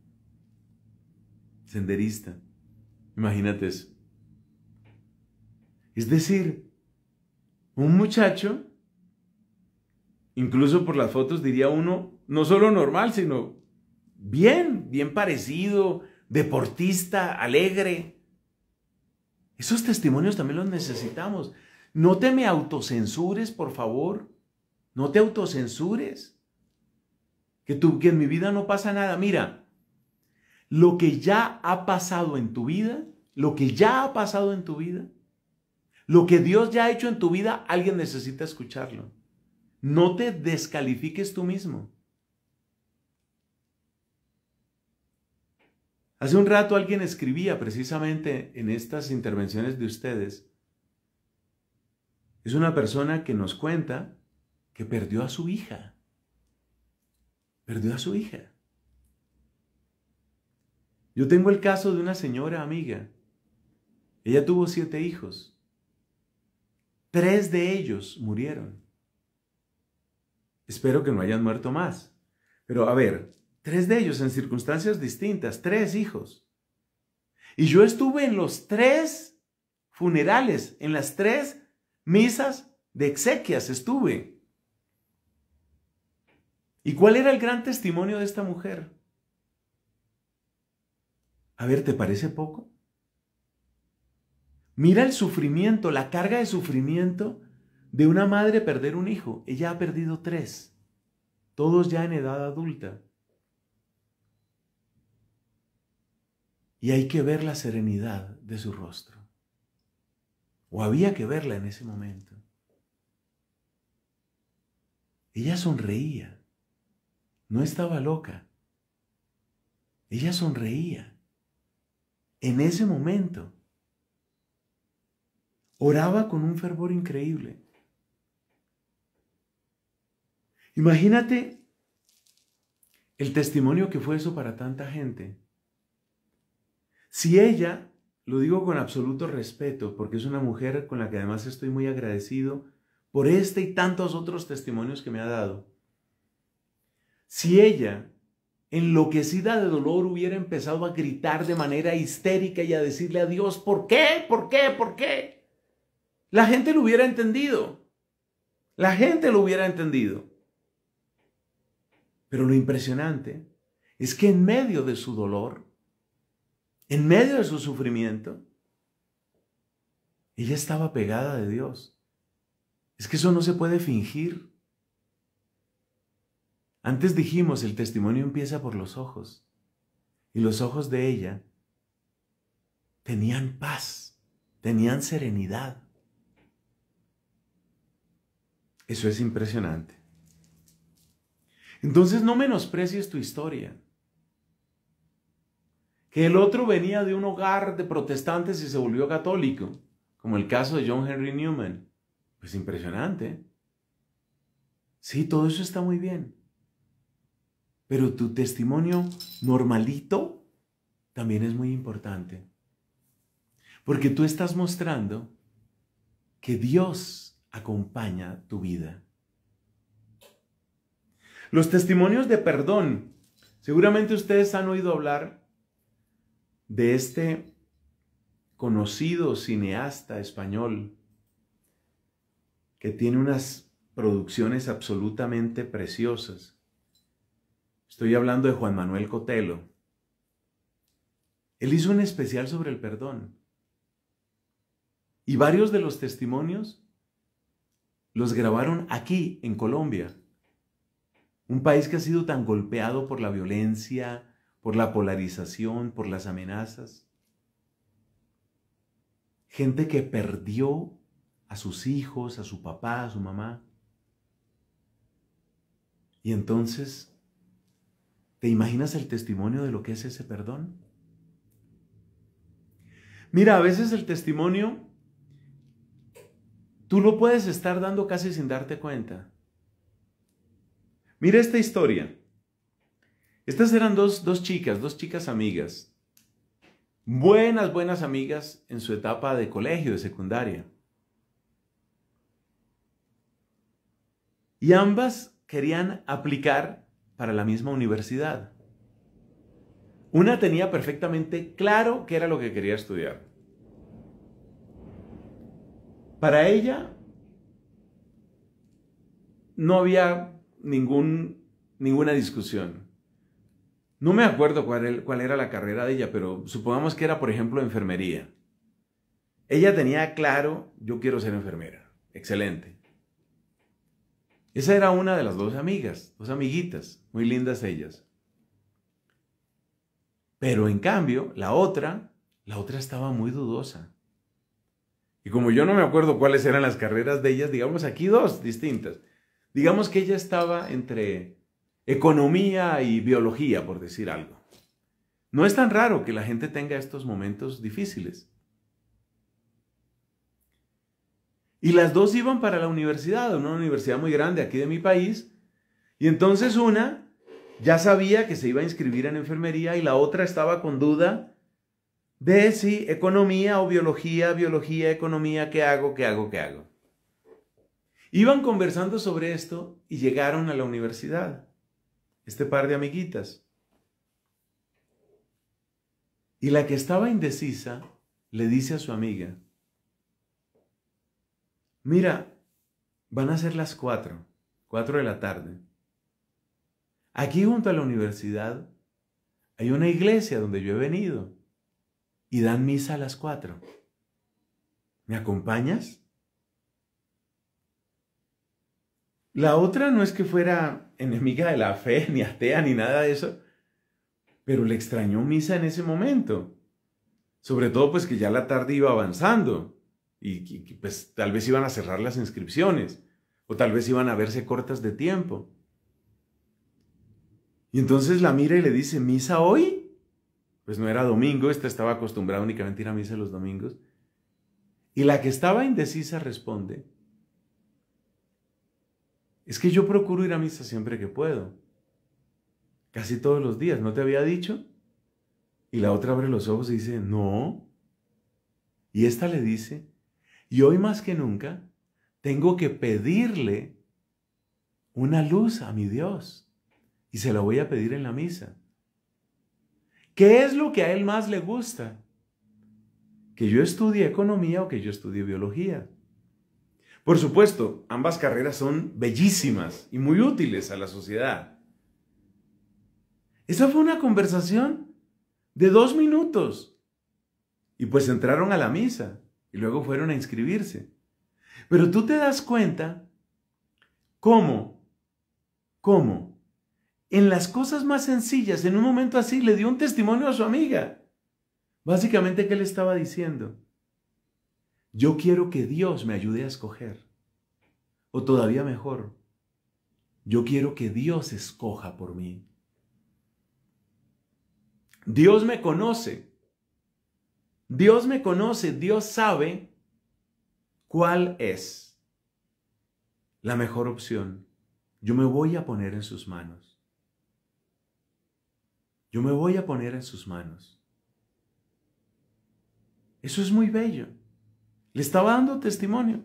Senderista. Imagínate eso. Es decir, un muchacho, incluso por las fotos diría uno, no solo normal, sino bien, bien parecido, deportista, alegre. Esos testimonios también los necesitamos. No te me autocensures, por favor. No te autocensures. Que, tú, que en mi vida no pasa nada. Mira, lo que ya ha pasado en tu vida, lo que ya ha pasado en tu vida, lo que Dios ya ha hecho en tu vida, alguien necesita escucharlo. No te descalifiques tú mismo. Hace un rato alguien escribía precisamente en estas intervenciones de ustedes. Es una persona que nos cuenta que perdió a su hija. Perdió a su hija. Yo tengo el caso de una señora amiga. Ella tuvo siete hijos. Tres de ellos murieron. Espero que no hayan muerto más. Pero a ver, tres de ellos en circunstancias distintas, tres hijos. Y yo estuve en los tres funerales, en las tres misas de exequias estuve. ¿Y cuál era el gran testimonio de esta mujer? A ver, ¿te parece poco? Mira el sufrimiento, la carga de sufrimiento de una madre perder un hijo. Ella ha perdido tres, todos ya en edad adulta. Y hay que ver la serenidad de su rostro. O había que verla en ese momento. Ella sonreía. No estaba loca. Ella sonreía. En ese momento Oraba con un fervor increíble. Imagínate el testimonio que fue eso para tanta gente. Si ella, lo digo con absoluto respeto, porque es una mujer con la que además estoy muy agradecido por este y tantos otros testimonios que me ha dado, si ella, enloquecida de dolor, hubiera empezado a gritar de manera histérica y a decirle a Dios, ¿por qué? ¿Por qué? ¿Por qué? la gente lo hubiera entendido. La gente lo hubiera entendido. Pero lo impresionante es que en medio de su dolor, en medio de su sufrimiento, ella estaba pegada de Dios. Es que eso no se puede fingir. Antes dijimos, el testimonio empieza por los ojos. Y los ojos de ella tenían paz, tenían serenidad. Eso es impresionante. Entonces no menosprecies tu historia. Que el otro venía de un hogar de protestantes y se volvió católico, como el caso de John Henry Newman. Es pues impresionante. Sí, todo eso está muy bien. Pero tu testimonio normalito también es muy importante. Porque tú estás mostrando que Dios acompaña tu vida. Los testimonios de perdón. Seguramente ustedes han oído hablar de este conocido cineasta español que tiene unas producciones absolutamente preciosas. Estoy hablando de Juan Manuel Cotelo. Él hizo un especial sobre el perdón. Y varios de los testimonios los grabaron aquí, en Colombia. Un país que ha sido tan golpeado por la violencia, por la polarización, por las amenazas. Gente que perdió a sus hijos, a su papá, a su mamá. Y entonces, ¿te imaginas el testimonio de lo que es ese perdón? Mira, a veces el testimonio Tú lo puedes estar dando casi sin darte cuenta. Mira esta historia. Estas eran dos, chicas, dos chicas amigas. Buenas, buenas amigas en su etapa de colegio, de secundaria. Y ambas querían aplicar para la misma universidad. Una tenía perfectamente claro qué era lo que quería estudiar. Para ella no había ningún, ninguna discusión. No me acuerdo cuál, cuál era la carrera de ella, pero supongamos que era, por ejemplo, enfermería. Ella tenía claro, yo quiero ser enfermera. Excelente. Esa era una de las dos amigas, dos amiguitas, muy lindas ellas. Pero en cambio, la otra, la otra estaba muy dudosa. Y como yo no me acuerdo cuáles eran las carreras de ellas, digamos aquí dos distintas. Digamos que ella estaba entre economía y biología, por decir algo. No es tan raro que la gente tenga estos momentos difíciles. Y las dos iban para la universidad, una universidad muy grande aquí de mi país. Y entonces una ya sabía que se iba a inscribir en enfermería y la otra estaba con duda de si economía o biología, biología, economía, ¿qué hago, qué hago, qué hago? Iban conversando sobre esto y llegaron a la universidad, este par de amiguitas. Y la que estaba indecisa le dice a su amiga, mira, van a ser las cuatro, cuatro de la tarde. Aquí junto a la universidad hay una iglesia donde yo he venido y dan misa a las cuatro ¿Me acompañas? La otra no es que fuera enemiga de la fe, ni atea, ni nada de eso, pero le extrañó misa en ese momento. Sobre todo pues que ya la tarde iba avanzando y, pues tal vez iban a cerrar las inscripciones o tal vez iban a verse cortas de tiempo. Y entonces la mira y le dice, ¿misa hoy? pues no era domingo, esta estaba acostumbrada únicamente a ir a misa los domingos. Y la que estaba indecisa responde, es que yo procuro ir a misa siempre que puedo, casi todos los días, ¿no te había dicho? Y la otra abre los ojos y dice, no. Y esta le dice, y hoy más que nunca tengo que pedirle una luz a mi Dios. Y se la voy a pedir en la misa. ¿Qué es lo que a él más le gusta? Que yo estudie economía o que yo estudie biología. Por supuesto, ambas carreras son bellísimas y muy útiles a la sociedad. Esa fue una conversación de dos minutos. Y pues entraron a la misa y luego fueron a inscribirse. Pero tú te das cuenta cómo, cómo en las cosas más sencillas, en un momento así, le dio un testimonio a su amiga. Básicamente, ¿qué le estaba diciendo? Yo quiero que Dios me ayude a escoger. O todavía mejor, yo quiero que Dios escoja por mí. Dios me conoce. Dios me conoce, Dios sabe cuál es la mejor opción. Yo me voy a poner en sus manos. Yo me voy a poner en sus manos. Eso es muy bello. Le estaba dando testimonio.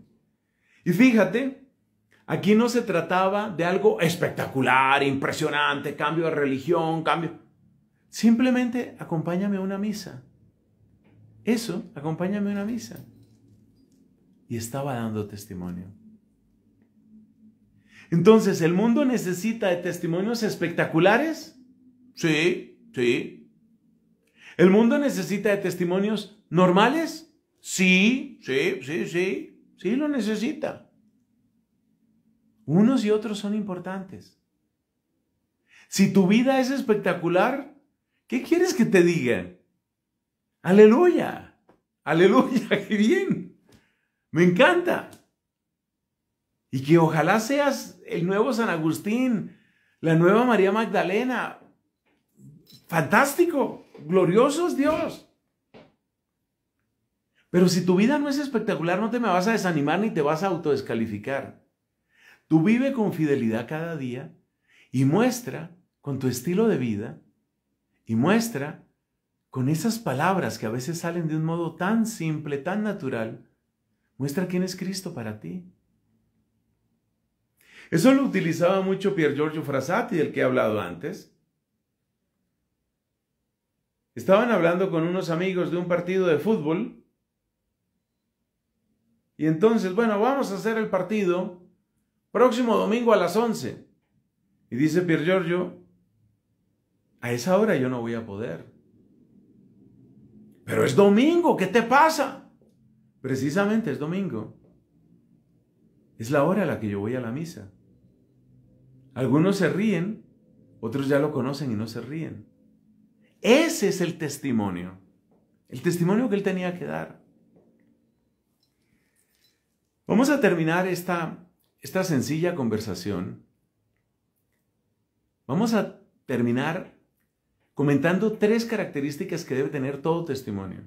Y fíjate, aquí no se trataba de algo espectacular, impresionante, cambio de religión, cambio. Simplemente acompáñame a una misa. Eso, acompáñame a una misa. Y estaba dando testimonio. Entonces, ¿el mundo necesita de testimonios espectaculares? Sí. Sí. ¿El mundo necesita de testimonios normales? Sí, sí, sí, sí. Sí lo necesita. Unos y otros son importantes. Si tu vida es espectacular, ¿qué quieres que te digan? Aleluya, aleluya, qué bien. Me encanta. Y que ojalá seas el nuevo San Agustín, la nueva María Magdalena, Fantástico, glorioso es Dios. Pero si tu vida no es espectacular, no te me vas a desanimar ni te vas a autodescalificar. Tú vive con fidelidad cada día y muestra con tu estilo de vida y muestra con esas palabras que a veces salen de un modo tan simple, tan natural, muestra quién es Cristo para ti. Eso lo utilizaba mucho Pier Giorgio Frassati, del que he hablado antes. Estaban hablando con unos amigos de un partido de fútbol. Y entonces, bueno, vamos a hacer el partido próximo domingo a las 11. Y dice Pier Giorgio, a esa hora yo no voy a poder. Pero es domingo, ¿qué te pasa? Precisamente es domingo. Es la hora a la que yo voy a la misa. Algunos se ríen, otros ya lo conocen y no se ríen. Ese es el testimonio. El testimonio que él tenía que dar. Vamos a terminar esta, esta sencilla conversación. Vamos a terminar comentando tres características que debe tener todo testimonio.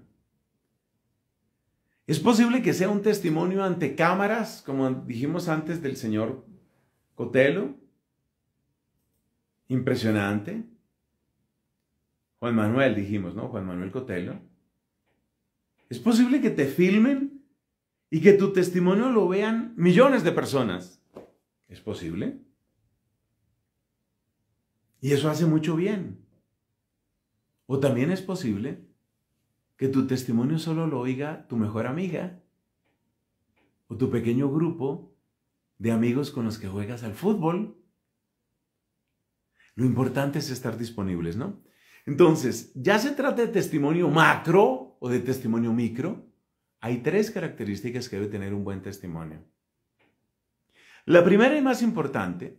Es posible que sea un testimonio ante cámaras, como dijimos antes del señor Cotelo. Impresionante. Juan Manuel, dijimos, ¿no? Juan Manuel Cotelo. Es posible que te filmen y que tu testimonio lo vean millones de personas. ¿Es posible? Y eso hace mucho bien. O también es posible que tu testimonio solo lo oiga tu mejor amiga o tu pequeño grupo de amigos con los que juegas al fútbol. Lo importante es estar disponibles, ¿no? Entonces, ya se trata de testimonio macro o de testimonio micro, hay tres características que debe tener un buen testimonio. La primera y más importante,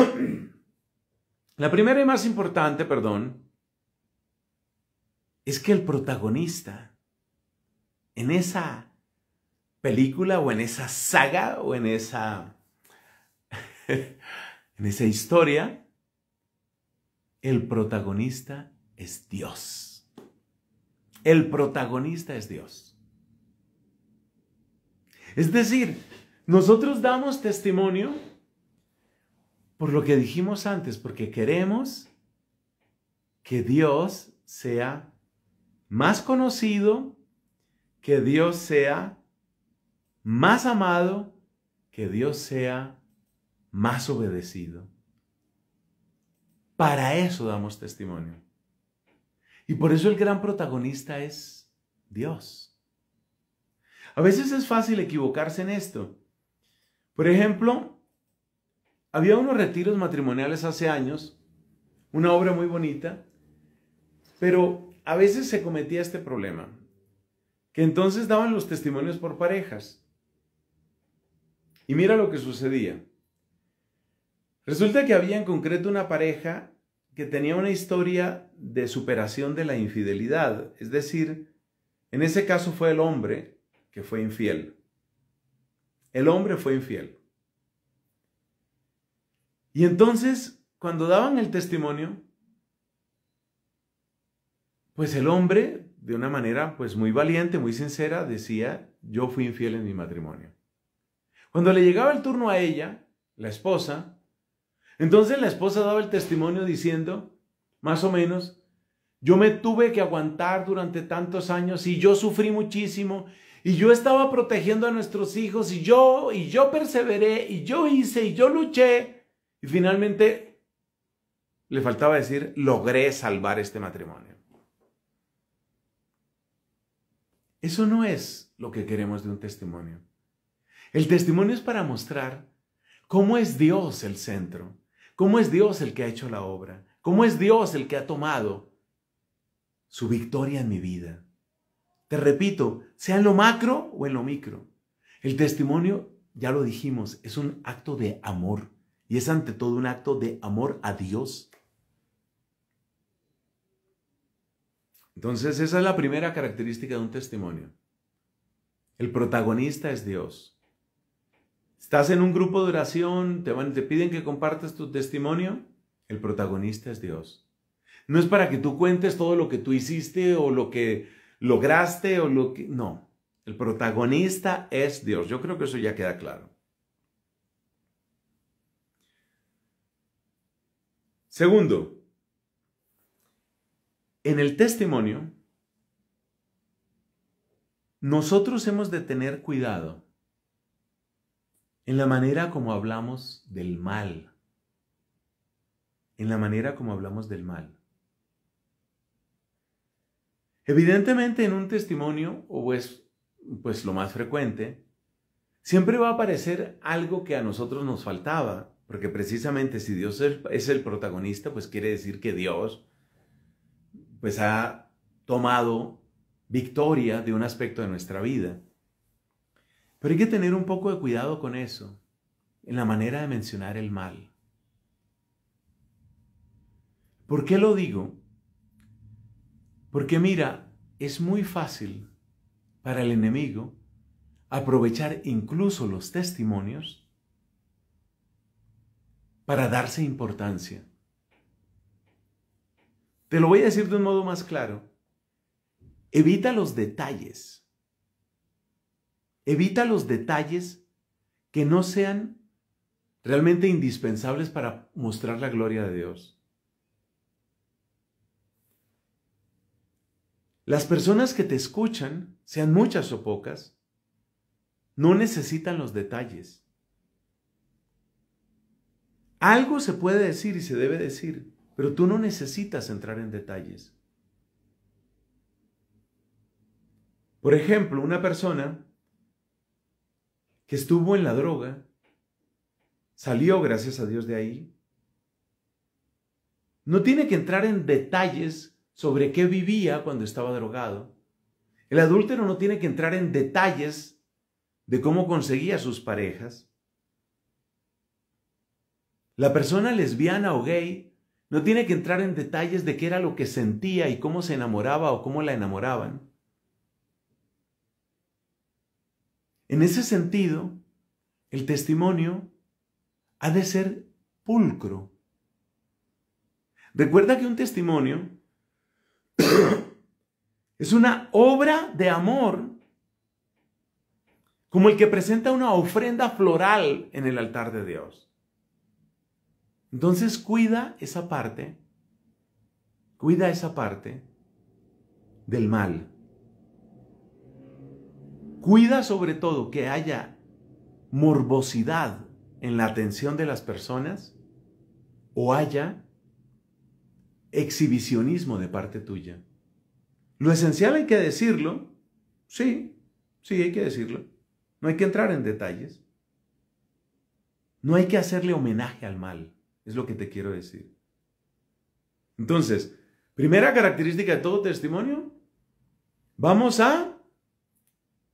la primera y más importante, perdón, es que el protagonista en esa película o en esa saga o en esa en esa historia el protagonista es Dios. El protagonista es Dios. Es decir, nosotros damos testimonio por lo que dijimos antes, porque queremos que Dios sea más conocido, que Dios sea más amado, que Dios sea más obedecido. Para eso damos testimonio. Y por eso el gran protagonista es Dios. A veces es fácil equivocarse en esto. Por ejemplo, había unos retiros matrimoniales hace años, una obra muy bonita, pero a veces se cometía este problema, que entonces daban los testimonios por parejas. Y mira lo que sucedía. Resulta que había en concreto una pareja que tenía una historia de superación de la infidelidad, es decir, en ese caso fue el hombre que fue infiel. El hombre fue infiel. Y entonces, cuando daban el testimonio, pues el hombre, de una manera pues muy valiente, muy sincera, decía, yo fui infiel en mi matrimonio. Cuando le llegaba el turno a ella, la esposa, entonces la esposa daba el testimonio diciendo, más o menos, yo me tuve que aguantar durante tantos años y yo sufrí muchísimo y yo estaba protegiendo a nuestros hijos y yo y yo perseveré y yo hice y yo luché y finalmente le faltaba decir logré salvar este matrimonio. Eso no es lo que queremos de un testimonio. El testimonio es para mostrar cómo es Dios el centro ¿Cómo es Dios el que ha hecho la obra? ¿Cómo es Dios el que ha tomado su victoria en mi vida? Te repito, sea en lo macro o en lo micro. El testimonio, ya lo dijimos, es un acto de amor y es ante todo un acto de amor a Dios. Entonces esa es la primera característica de un testimonio. El protagonista es Dios. Estás en un grupo de oración, te, van, te piden que compartas tu testimonio. El protagonista es Dios. No es para que tú cuentes todo lo que tú hiciste o lo que lograste o lo que... No, el protagonista es Dios. Yo creo que eso ya queda claro. Segundo, en el testimonio, nosotros hemos de tener cuidado en la manera como hablamos del mal, en la manera como hablamos del mal. Evidentemente en un testimonio, o pues, pues lo más frecuente, siempre va a aparecer algo que a nosotros nos faltaba, porque precisamente si Dios es el protagonista, pues quiere decir que Dios pues ha tomado victoria de un aspecto de nuestra vida. Pero hay que tener un poco de cuidado con eso, en la manera de mencionar el mal. ¿Por qué lo digo? Porque mira, es muy fácil para el enemigo aprovechar incluso los testimonios para darse importancia. Te lo voy a decir de un modo más claro. Evita los detalles. Evita los detalles que no sean realmente indispensables para mostrar la gloria de Dios. Las personas que te escuchan, sean muchas o pocas, no necesitan los detalles. Algo se puede decir y se debe decir, pero tú no necesitas entrar en detalles. Por ejemplo, una persona que estuvo en la droga, salió gracias a Dios de ahí. No tiene que entrar en detalles sobre qué vivía cuando estaba drogado. El adúltero no tiene que entrar en detalles de cómo conseguía sus parejas. La persona lesbiana o gay no tiene que entrar en detalles de qué era lo que sentía y cómo se enamoraba o cómo la enamoraban. En ese sentido, el testimonio ha de ser pulcro. Recuerda que un testimonio es una obra de amor como el que presenta una ofrenda floral en el altar de Dios. Entonces cuida esa parte, cuida esa parte del mal. Cuida sobre todo que haya morbosidad en la atención de las personas o haya exhibicionismo de parte tuya. Lo esencial hay que decirlo, sí, sí hay que decirlo. No hay que entrar en detalles. No hay que hacerle homenaje al mal, es lo que te quiero decir. Entonces, primera característica de todo testimonio, vamos a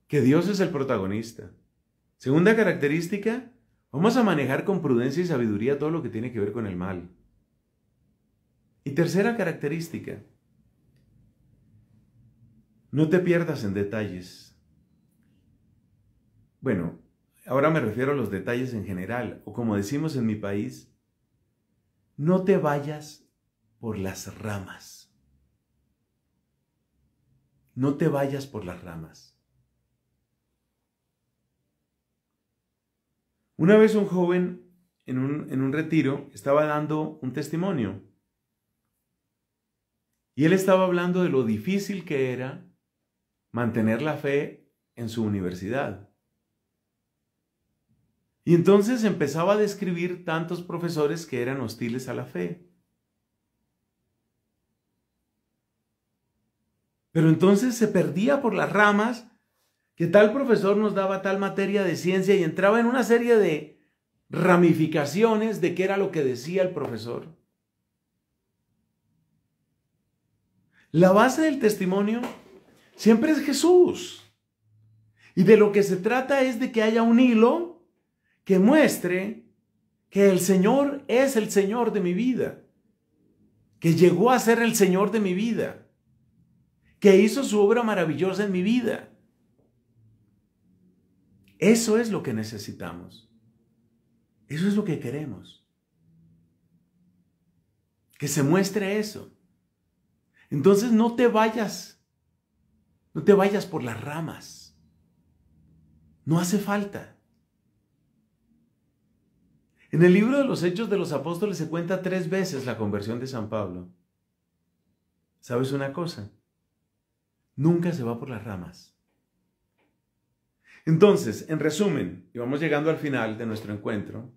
que Dios es el protagonista. Segunda característica, vamos a manejar con prudencia y sabiduría todo lo que tiene que ver con el mal. Y tercera característica, no te pierdas en detalles. Bueno, ahora me refiero a los detalles en general, o como decimos en mi país, no te vayas por las ramas. No te vayas por las ramas. Una vez un joven en un, retiro estaba dando un testimonio y él estaba hablando de lo difícil que era mantener la fe en su universidad. Y entonces empezaba a describir tantos profesores que eran hostiles a la fe. Pero entonces se perdía por las ramas que tal profesor nos daba tal materia de ciencia y entraba en una serie de ramificaciones de qué era lo que decía el profesor. La base del testimonio siempre es Jesús. Y de lo que se trata es de que haya un hilo que muestre que el Señor es el Señor de mi vida, que llegó a ser el Señor de mi vida, que hizo su obra maravillosa en mi vida eso es lo que necesitamos. Eso es lo que queremos. Que se muestre eso. Entonces no te vayas. No te vayas por las ramas. No hace falta. En el libro de los Hechos de los Apóstoles se cuenta tres veces la conversión de San Pablo. ¿Sabes una cosa? Nunca se va por las ramas. Entonces, en resumen, y vamos llegando al final de nuestro encuentro,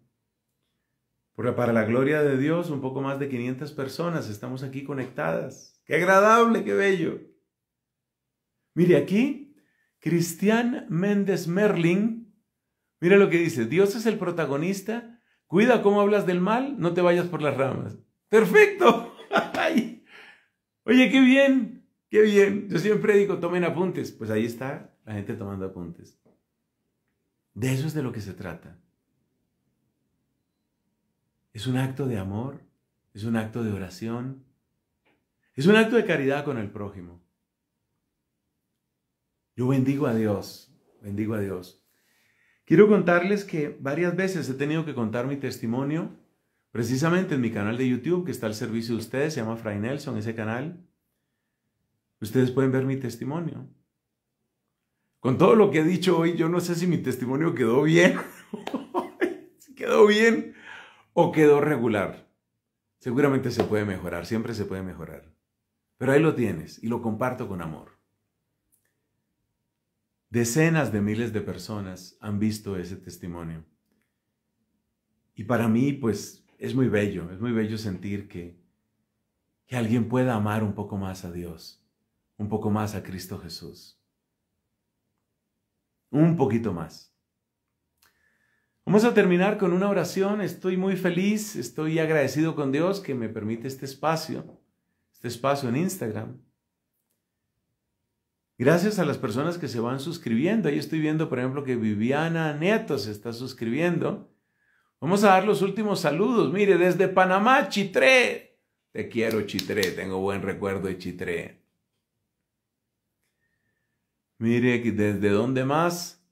porque para la gloria de Dios, un poco más de 500 personas estamos aquí conectadas. ¡Qué agradable, qué bello! Mire aquí, Cristian Méndez Merlin, mire lo que dice, Dios es el protagonista, cuida cómo hablas del mal, no te vayas por las ramas. ¡Perfecto! Oye, qué bien, qué bien. Yo siempre digo, tomen apuntes. Pues ahí está la gente tomando apuntes. De eso es de lo que se trata. Es un acto de amor, es un acto de oración, es un acto de caridad con el prójimo. Yo bendigo a Dios, bendigo a Dios. Quiero contarles que varias veces he tenido que contar mi testimonio, precisamente en mi canal de YouTube, que está al servicio de ustedes, se llama Fray Nelson, ese canal. Ustedes pueden ver mi testimonio. Con todo lo que he dicho hoy, yo no sé si mi testimonio quedó bien, quedó bien o quedó regular. Seguramente se puede mejorar, siempre se puede mejorar. Pero ahí lo tienes y lo comparto con amor. Decenas de miles de personas han visto ese testimonio. Y para mí, pues, es muy bello, es muy bello sentir que, que alguien pueda amar un poco más a Dios, un poco más a Cristo Jesús un poquito más. Vamos a terminar con una oración. Estoy muy feliz, estoy agradecido con Dios que me permite este espacio, este espacio en Instagram. Gracias a las personas que se van suscribiendo. Ahí estoy viendo, por ejemplo, que Viviana Neto se está suscribiendo. Vamos a dar los últimos saludos. Mire, desde Panamá, Chitré. Te quiero, Chitré. Tengo buen recuerdo de Chitré. Mire, ¿desde dónde más?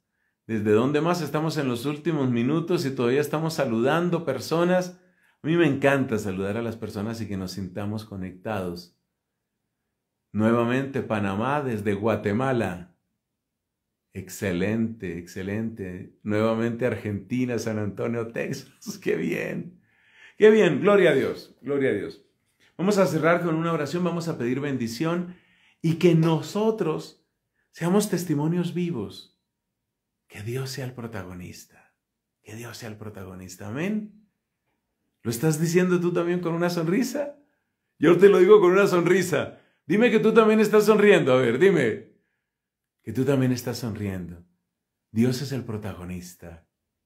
¿Desde dónde más estamos en los últimos minutos y todavía estamos saludando personas? A mí me encanta saludar a las personas y que nos sintamos conectados. Nuevamente Panamá desde Guatemala. Excelente, excelente. Nuevamente Argentina, San Antonio, Texas. Qué bien. Qué bien, gloria a Dios, gloria a Dios. Vamos a cerrar con una oración, vamos a pedir bendición y que nosotros Seamos testimonios vivos. Que Dios sea el protagonista. Que Dios sea el protagonista. Amén. ¿Lo estás diciendo tú también con una sonrisa? Yo te lo digo con una sonrisa. Dime que tú también estás sonriendo. A ver, dime. Que tú también estás sonriendo. Dios es el protagonista.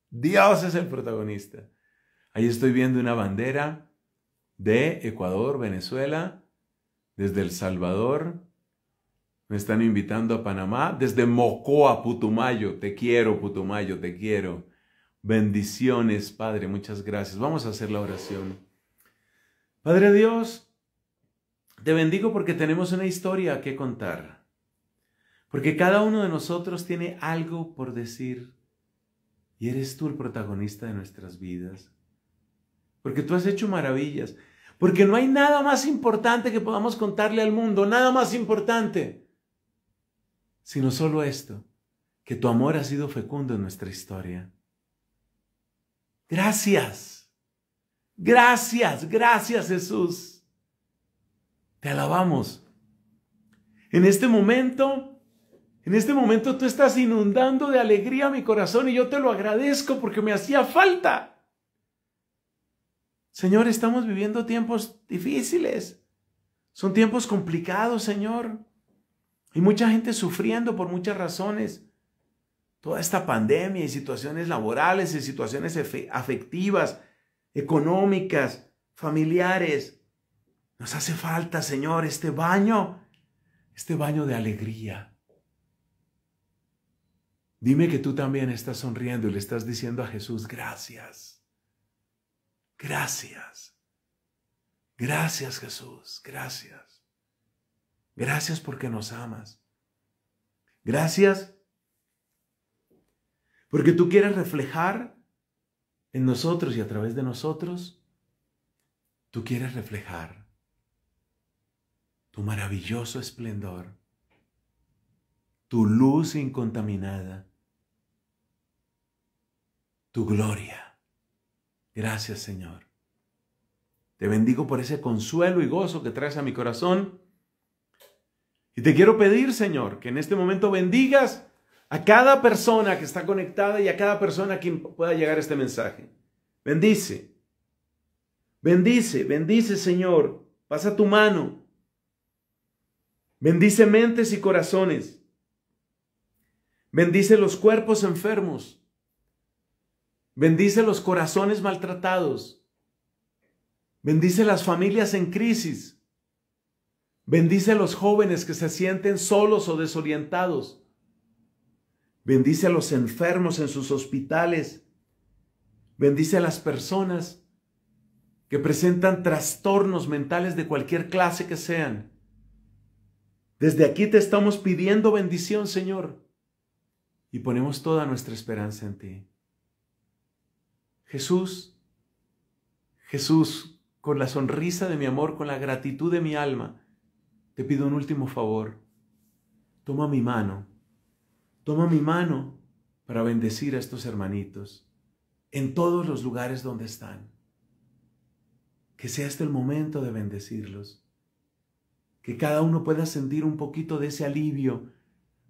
Dios es el protagonista. Ahí estoy viendo una bandera de Ecuador, Venezuela, desde El Salvador, me están invitando a Panamá desde Mocoa, Putumayo. Te quiero, Putumayo, te quiero. Bendiciones, Padre, muchas gracias. Vamos a hacer la oración. Padre Dios, te bendigo porque tenemos una historia que contar. Porque cada uno de nosotros tiene algo por decir. Y eres tú el protagonista de nuestras vidas. Porque tú has hecho maravillas. Porque no hay nada más importante que podamos contarle al mundo. Nada más importante sino solo esto, que tu amor ha sido fecundo en nuestra historia. Gracias, gracias, gracias Jesús. Te alabamos. En este momento, en este momento tú estás inundando de alegría mi corazón y yo te lo agradezco porque me hacía falta. Señor, estamos viviendo tiempos difíciles. Son tiempos complicados, Señor. Hay mucha gente sufriendo por muchas razones. Toda esta pandemia y situaciones laborales y situaciones afectivas, económicas, familiares. Nos hace falta, Señor, este baño, este baño de alegría. Dime que tú también estás sonriendo y le estás diciendo a Jesús, gracias. Gracias. Gracias Jesús, gracias. Gracias porque nos amas. Gracias porque tú quieres reflejar en nosotros y a través de nosotros, tú quieres reflejar tu maravilloso esplendor, tu luz incontaminada, tu gloria. Gracias Señor. Te bendigo por ese consuelo y gozo que traes a mi corazón y te quiero pedir, Señor, que en este momento bendigas a cada persona que está conectada y a cada persona a quien pueda llegar este mensaje. Bendice. Bendice, bendice, Señor. Pasa tu mano. Bendice mentes y corazones. Bendice los cuerpos enfermos. Bendice los corazones maltratados. Bendice las familias en crisis. Bendice a los jóvenes que se sienten solos o desorientados. Bendice a los enfermos en sus hospitales. Bendice a las personas que presentan trastornos mentales de cualquier clase que sean. Desde aquí te estamos pidiendo bendición, Señor, y ponemos toda nuestra esperanza en ti. Jesús, Jesús, con la sonrisa de mi amor, con la gratitud de mi alma, te pido un último favor. Toma mi mano. Toma mi mano para bendecir a estos hermanitos en todos los lugares donde están. Que sea este el momento de bendecirlos. Que cada uno pueda sentir un poquito de ese alivio,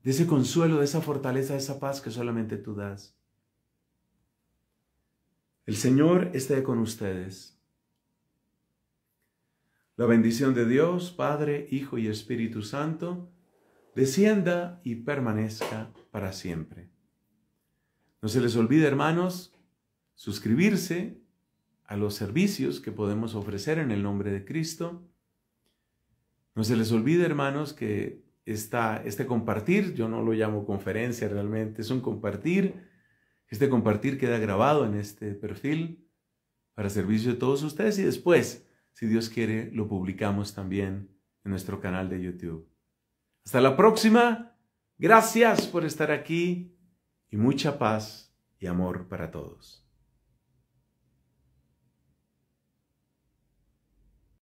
de ese consuelo, de esa fortaleza, de esa paz que solamente tú das. El Señor esté con ustedes. La bendición de Dios, Padre, Hijo y Espíritu Santo, descienda y permanezca para siempre. No se les olvide, hermanos, suscribirse a los servicios que podemos ofrecer en el nombre de Cristo. No se les olvide, hermanos, que este compartir, yo no lo llamo conferencia realmente, es un compartir. Este compartir queda grabado en este perfil para servicio de todos ustedes y después si Dios quiere, lo publicamos también en nuestro canal de YouTube. Hasta la próxima. Gracias por estar aquí y mucha paz y amor para todos.